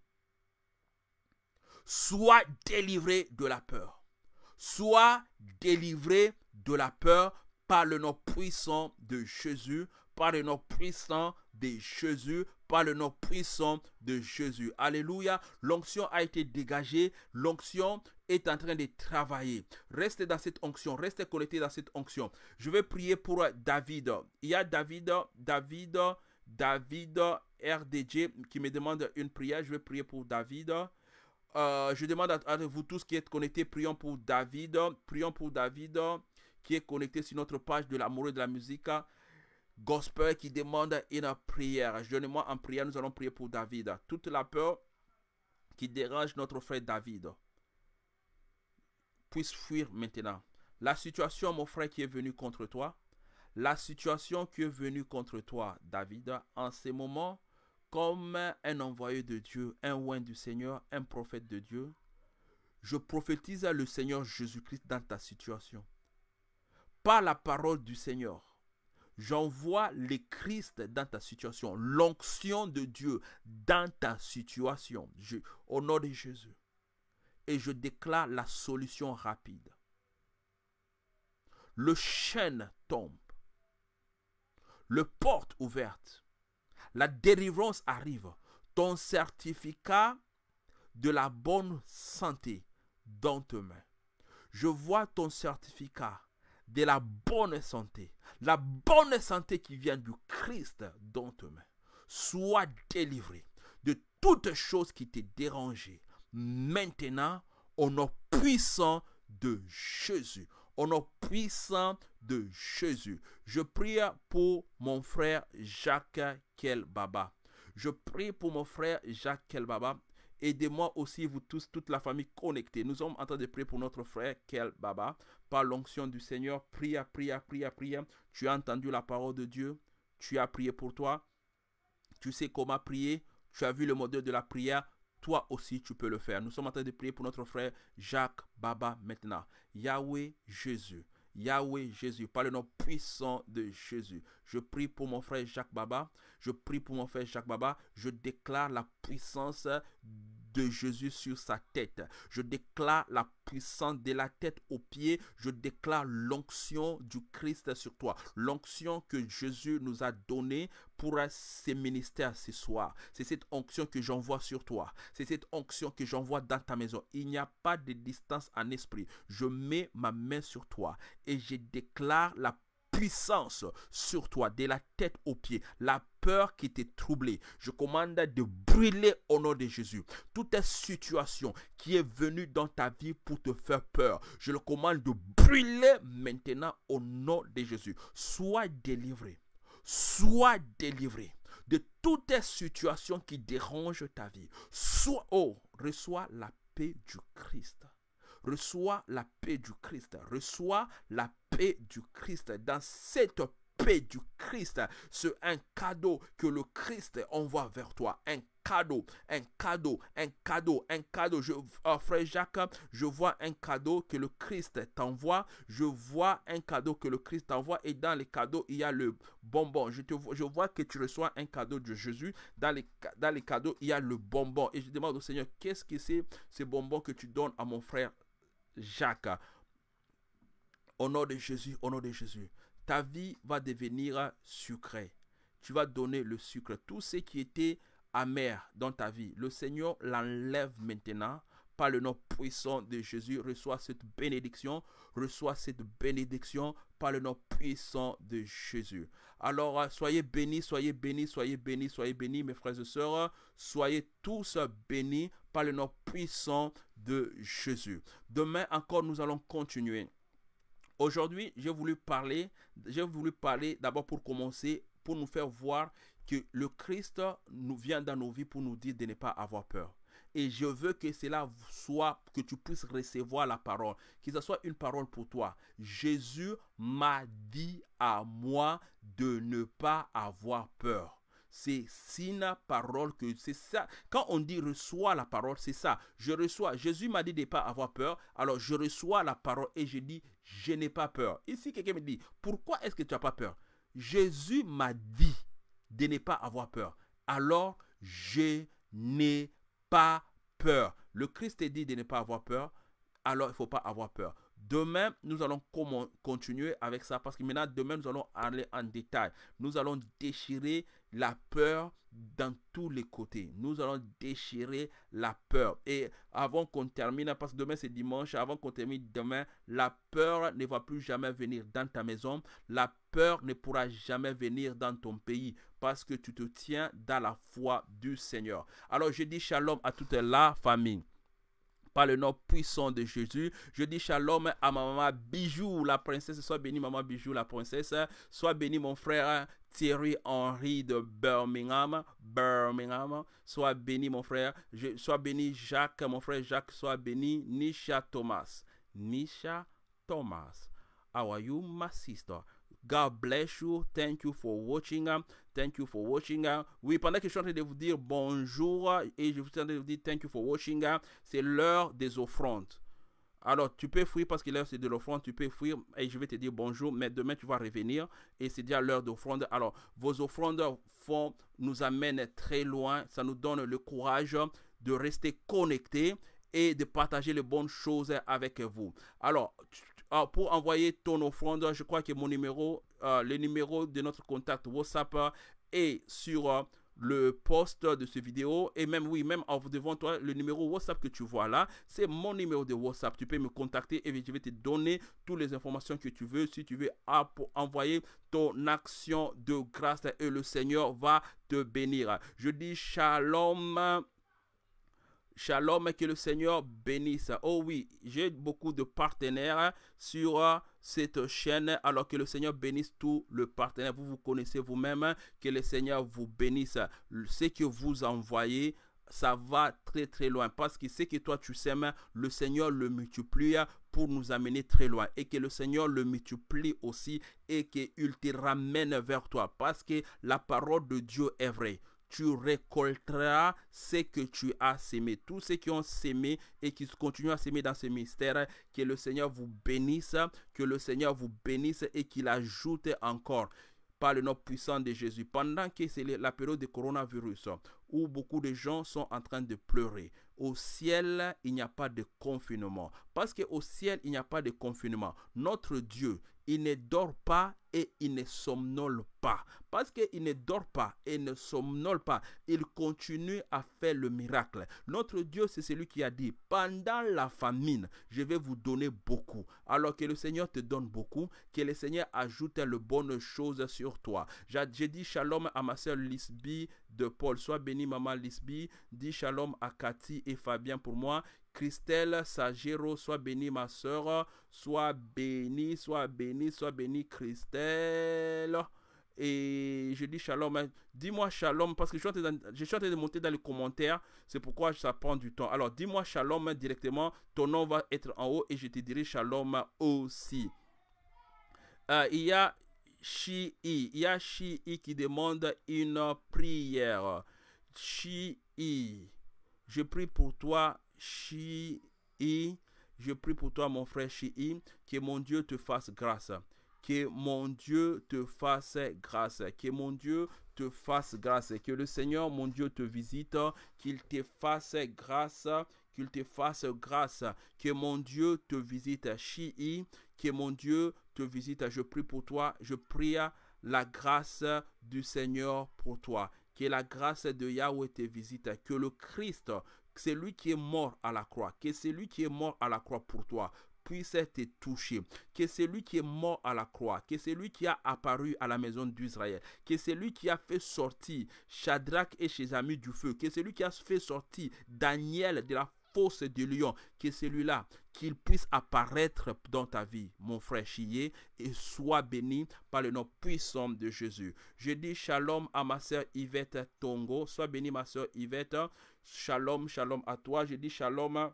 Sois délivré de la peur sois délivré de la peur par le nom puissant de Jésus, par le nom puissant de Jésus, par le nom puissant de Jésus. Alléluia. L'onction a été dégagée. L'onction est en train de travailler. Restez dans cette onction. Restez connecté dans cette onction. Je vais prier pour David. Il y a David, David, David RDJ qui me demande une prière. Je vais prier pour David. Euh, je demande à, vous tous qui êtes connectés, prions pour David. Prions pour David qui est connecté sur notre page de l'amour et de la musique. Gospel qui demande une prière. Jeune-moi en prière, nous allons prier pour David. Toute la peur qui dérange notre frère David puisse fuir maintenant. La situation, mon frère, qui est venue contre toi, la situation qui est venue contre toi, David, en ce moment, comme un envoyé de Dieu, un ouin du Seigneur, un prophète de Dieu, je prophétise à le Seigneur Jésus-Christ dans ta situation. Par la parole du Seigneur, j'envoie le Christ dans ta situation, l'onction de Dieu dans ta situation, au nom de Jésus. Et je déclare la solution rapide. Le chêne tombe. Le porte ouverte. La délivrance arrive. Ton certificat de la bonne santé dans tes mains. Je vois ton certificat de la bonne santé. La bonne santé qui vient du Christ dans tes mains. Sois délivré de toutes choses qui te dérangé. Maintenant, au nom puissant de Jésus, au nom puissant de Jésus. Je prie pour mon frère Jacques Kelbaba. Je prie pour mon frère Jacques Kelbaba. Aidez-moi aussi, vous tous, toute la famille connectée. Nous sommes en train de prier pour notre frère Kelbaba. Par l'onction du Seigneur, prie, prie, prie, prie. Tu as entendu la parole de Dieu. Tu as prié pour toi. Tu sais comment prier. Tu as vu le modèle de la prière toi aussi tu peux le faire. Nous sommes en train de prier pour notre frère Jacques Baba maintenant. Yahweh Jésus, Yahweh Jésus, par le nom puissant de Jésus. Je prie pour mon frère Jacques Baba. Je prie pour mon frère Jacques Baba. Je déclare la puissance de Jésus sur sa tête. Je déclare la puissance de la tête aux pieds. Je déclare l'onction du Christ sur toi. L'onction que Jésus nous a donnée ces ministères, ce soir. C'est cette onction que j'envoie sur toi. C'est cette onction que j'envoie dans ta maison. Il n'y a pas de distance en esprit. Je mets ma main sur toi et je déclare la puissance sur toi, de la tête aux pieds, la peur qui t'est troublée. Je commande de brûler au nom de Jésus. Toute situation qui est venue dans ta vie pour te faire peur, je le commande de brûler maintenant au nom de Jésus. Sois délivré sois délivré de toutes les situations qui dérangent ta vie. Sois, oh, reçois la paix du Christ. Reçois la paix du Christ. Reçois la paix du Christ. Dans cette paix du Christ, c'est un cadeau que le Christ envoie vers toi. Un cadeau, un cadeau, un cadeau, un cadeau. Je, oh, frère Jacques, je vois un cadeau que le Christ t'envoie. Je vois un cadeau que le Christ t'envoie. Et dans les cadeaux, il y a le bonbon. Je, te, je vois que tu reçois un cadeau de Jésus. Dans les, dans les cadeaux, il y a le bonbon. Et je demande au Seigneur, qu'est-ce que c'est ce bonbon que tu donnes à mon frère Jacques Au nom de Jésus, au nom de Jésus. Ta vie va devenir sucrée. Tu vas donner le sucre. Tout ce qui était amère dans ta vie, le Seigneur l'enlève maintenant par le nom puissant de Jésus. Reçois cette bénédiction, reçois cette bénédiction par le nom puissant de Jésus. Alors, euh, soyez bénis, soyez bénis, soyez bénis, soyez bénis, mes frères et sœurs. Soyez tous bénis par le nom puissant de Jésus. Demain encore, nous allons continuer. Aujourd'hui, j'ai voulu parler, j'ai voulu parler d'abord pour commencer, pour nous faire voir que le Christ nous vient dans nos vies pour nous dire de ne pas avoir peur. Et je veux que cela soit, que tu puisses recevoir la parole, que ce soit une parole pour toi. Jésus m'a dit à moi de ne pas avoir peur. C'est une parole que c'est ça. Quand on dit reçoit la parole, c'est ça. Je reçois. Jésus m'a dit de ne pas avoir peur. Alors je reçois la parole et je dis, je n'ai pas peur. Ici, quelqu'un me dit, pourquoi est-ce que tu n'as pas peur Jésus m'a dit de ne pas avoir peur. Alors, je n'ai pas peur. Le Christ est dit de ne pas avoir peur. Alors, il ne faut pas avoir peur. Demain, nous allons continuer avec ça parce que maintenant, demain, nous allons aller en détail. Nous allons déchirer la peur dans tous les côtés. Nous allons déchirer la peur. Et avant qu'on termine, parce que demain c'est dimanche, avant qu'on termine demain, la peur ne va plus jamais venir dans ta maison. La peur ne pourra jamais venir dans ton pays parce que tu te tiens dans la foi du Seigneur. Alors je dis shalom à toute la famille par le nom puissant de Jésus. Je dis shalom à maman Bijou, la princesse. Sois béni maman Bijou, la princesse. Sois béni mon frère Thierry Henry de Birmingham. Birmingham. Sois béni, mon frère. Je, sois béni, Jacques, mon frère Jacques. Sois béni, Nisha Thomas. Nisha Thomas. How are you, my sister? God bless you. Thank you for watching. Thank you for watching. Oui, pendant que je suis en train de vous dire bonjour et je suis en train de vous dire thank you for watching, c'est l'heure des offrandes. Alors, tu peux fuir parce que l'heure c'est de l'offrande, tu peux fuir et je vais te dire bonjour, mais demain tu vas revenir et c'est déjà l'heure d'offrande. Alors, vos offrandes font, nous amènent très loin, ça nous donne le courage de rester connectés et de partager les bonnes choses avec vous. Alors, ah, pour envoyer ton offrande, je crois que mon numéro, euh, le numéro de notre contact WhatsApp est sur euh, le poste de cette vidéo et même oui, même en devant toi, le numéro WhatsApp que tu vois là, c'est mon numéro de WhatsApp. Tu peux me contacter et je vais te donner toutes les informations que tu veux si tu veux envoyer ton action de grâce et le Seigneur va te bénir. Je dis shalom. Shalom, que le Seigneur bénisse. Oh oui, j'ai beaucoup de partenaires sur euh, cette chaîne. Alors que le Seigneur bénisse tout le partenaire. Vous vous connaissez vous-même. Que le Seigneur vous bénisse. Ce que vous envoyez, ça va très très loin. Parce que ce que toi tu sèmes, le Seigneur le multiplie pour nous amener très loin et que le Seigneur le multiplie aussi et qu'il te ramène vers toi parce que la parole de Dieu est vraie tu récolteras ce que tu as sémé. Tous ceux qui ont sémé et qui continuent à s'aimer dans ce mystère, que le Seigneur vous bénisse, que le Seigneur vous bénisse et qu'il ajoute encore par le nom puissant de Jésus. Pendant que c'est la période de coronavirus, où beaucoup de gens sont en train de pleurer, au ciel, il n'y a pas de confinement. Parce qu'au ciel, il n'y a pas de confinement. Notre Dieu, il ne dort pas et il ne somnole pas. Parce qu'il ne dort pas et ne somnole pas, il continue à faire le miracle. Notre Dieu, c'est celui qui a dit, pendant la famine, je vais vous donner beaucoup. Alors que le Seigneur te donne beaucoup, que le Seigneur ajoute les bonnes choses sur toi. J'ai dit shalom à ma soeur Lisby de Paul. Sois béni, maman Lisby. Dis shalom à Cathy et Fabien pour moi Christelle Sagero, sois bénie ma soeur, sois bénie, sois bénie, sois bénie Christelle. Et je dis shalom, hein. dis-moi shalom parce que je suis, en train de, monter dans les commentaires, c'est pourquoi ça prend du temps. Alors dis-moi shalom hein, directement, ton nom va être en haut et je te dirai shalom hein, aussi. Euh, il y a Shi, il y a Shi qui demande une prière. Shi, je prie pour toi Chi-I. Je prie pour toi, mon frère Chi-I, que mon Dieu te fasse grâce. Que mon Dieu te fasse grâce. Que mon Dieu te fasse grâce. Que le Seigneur, mon Dieu, te visite. Qu'il te fasse grâce. Qu'il te fasse grâce. Que mon Dieu te visite. Shii. Que mon Dieu te visite. Je prie pour toi. Je prie la grâce du Seigneur pour toi. Que la grâce de Yahweh te visite. Que le Christ que celui qui est mort à la croix, que celui qui est mort à la croix pour toi puisse être touché, que celui qui est mort à la croix, que celui qui a apparu à la maison d'Israël, que celui qui a fait sortir Shadrach et ses amis du feu, que celui qui a fait sortir Daniel de la force du lion, qui est celui-là, qu'il puisse apparaître dans ta vie, mon frère chier, et sois béni par le nom puissant de Jésus. Je dis shalom à ma sœur Yvette Tongo. soit béni, ma sœur Yvette. Shalom, shalom à toi. Je dis shalom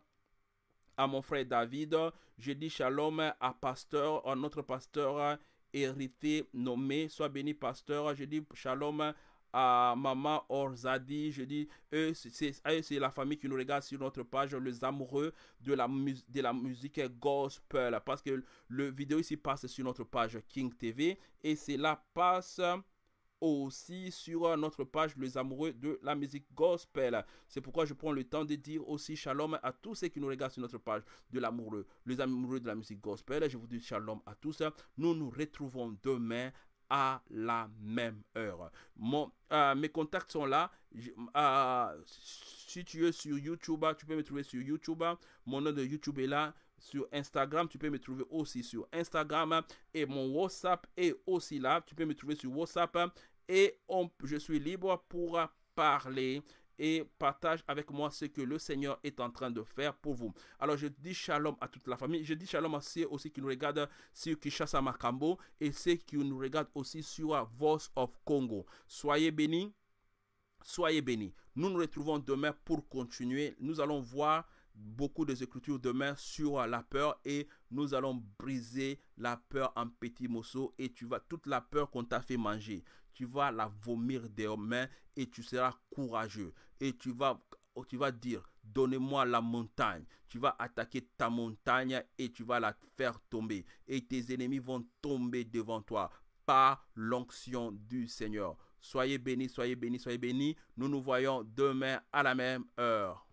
à mon frère David. Je dis shalom à pasteur, à notre pasteur hérité nommé. soit béni, pasteur. Je dis shalom à Maman Orzadi. Je dis, eux, c'est la famille qui nous regarde sur notre page, les amoureux de la, de la musique gospel. Parce que le vidéo ici passe sur notre page King TV et cela passe aussi sur notre page Les Amoureux de la musique gospel. C'est pourquoi je prends le temps de dire aussi shalom à tous ceux qui nous regardent sur notre page de l'amoureux, les amoureux de la musique gospel. Je vous dis shalom à tous. Nous nous retrouvons demain la même heure. Mon, euh, mes contacts sont là. Je, euh, si tu es sur YouTube, tu peux me trouver sur YouTube. Mon nom de YouTube est là. Sur Instagram, tu peux me trouver aussi sur Instagram. Et mon WhatsApp est aussi là. Tu peux me trouver sur WhatsApp. Et on, je suis libre pour parler et partage avec moi ce que le Seigneur est en train de faire pour vous. Alors je dis shalom à toute la famille. Je dis shalom à ceux aussi qui nous regardent sur Kishasa Makambo et ceux qui nous regardent aussi sur Voice of Congo. Soyez bénis. Soyez bénis. Nous nous retrouvons demain pour continuer. Nous allons voir beaucoup des écritures demain sur la peur et nous allons briser la peur en petits morceaux et tu vas toute la peur qu'on t'a fait manger tu vas la vomir des mains et tu seras courageux. Et tu vas, tu vas dire, donnez-moi la montagne. Tu vas attaquer ta montagne et tu vas la faire tomber. Et tes ennemis vont tomber devant toi par l'onction du Seigneur. Soyez bénis, soyez bénis, soyez bénis. Nous nous voyons demain à la même heure.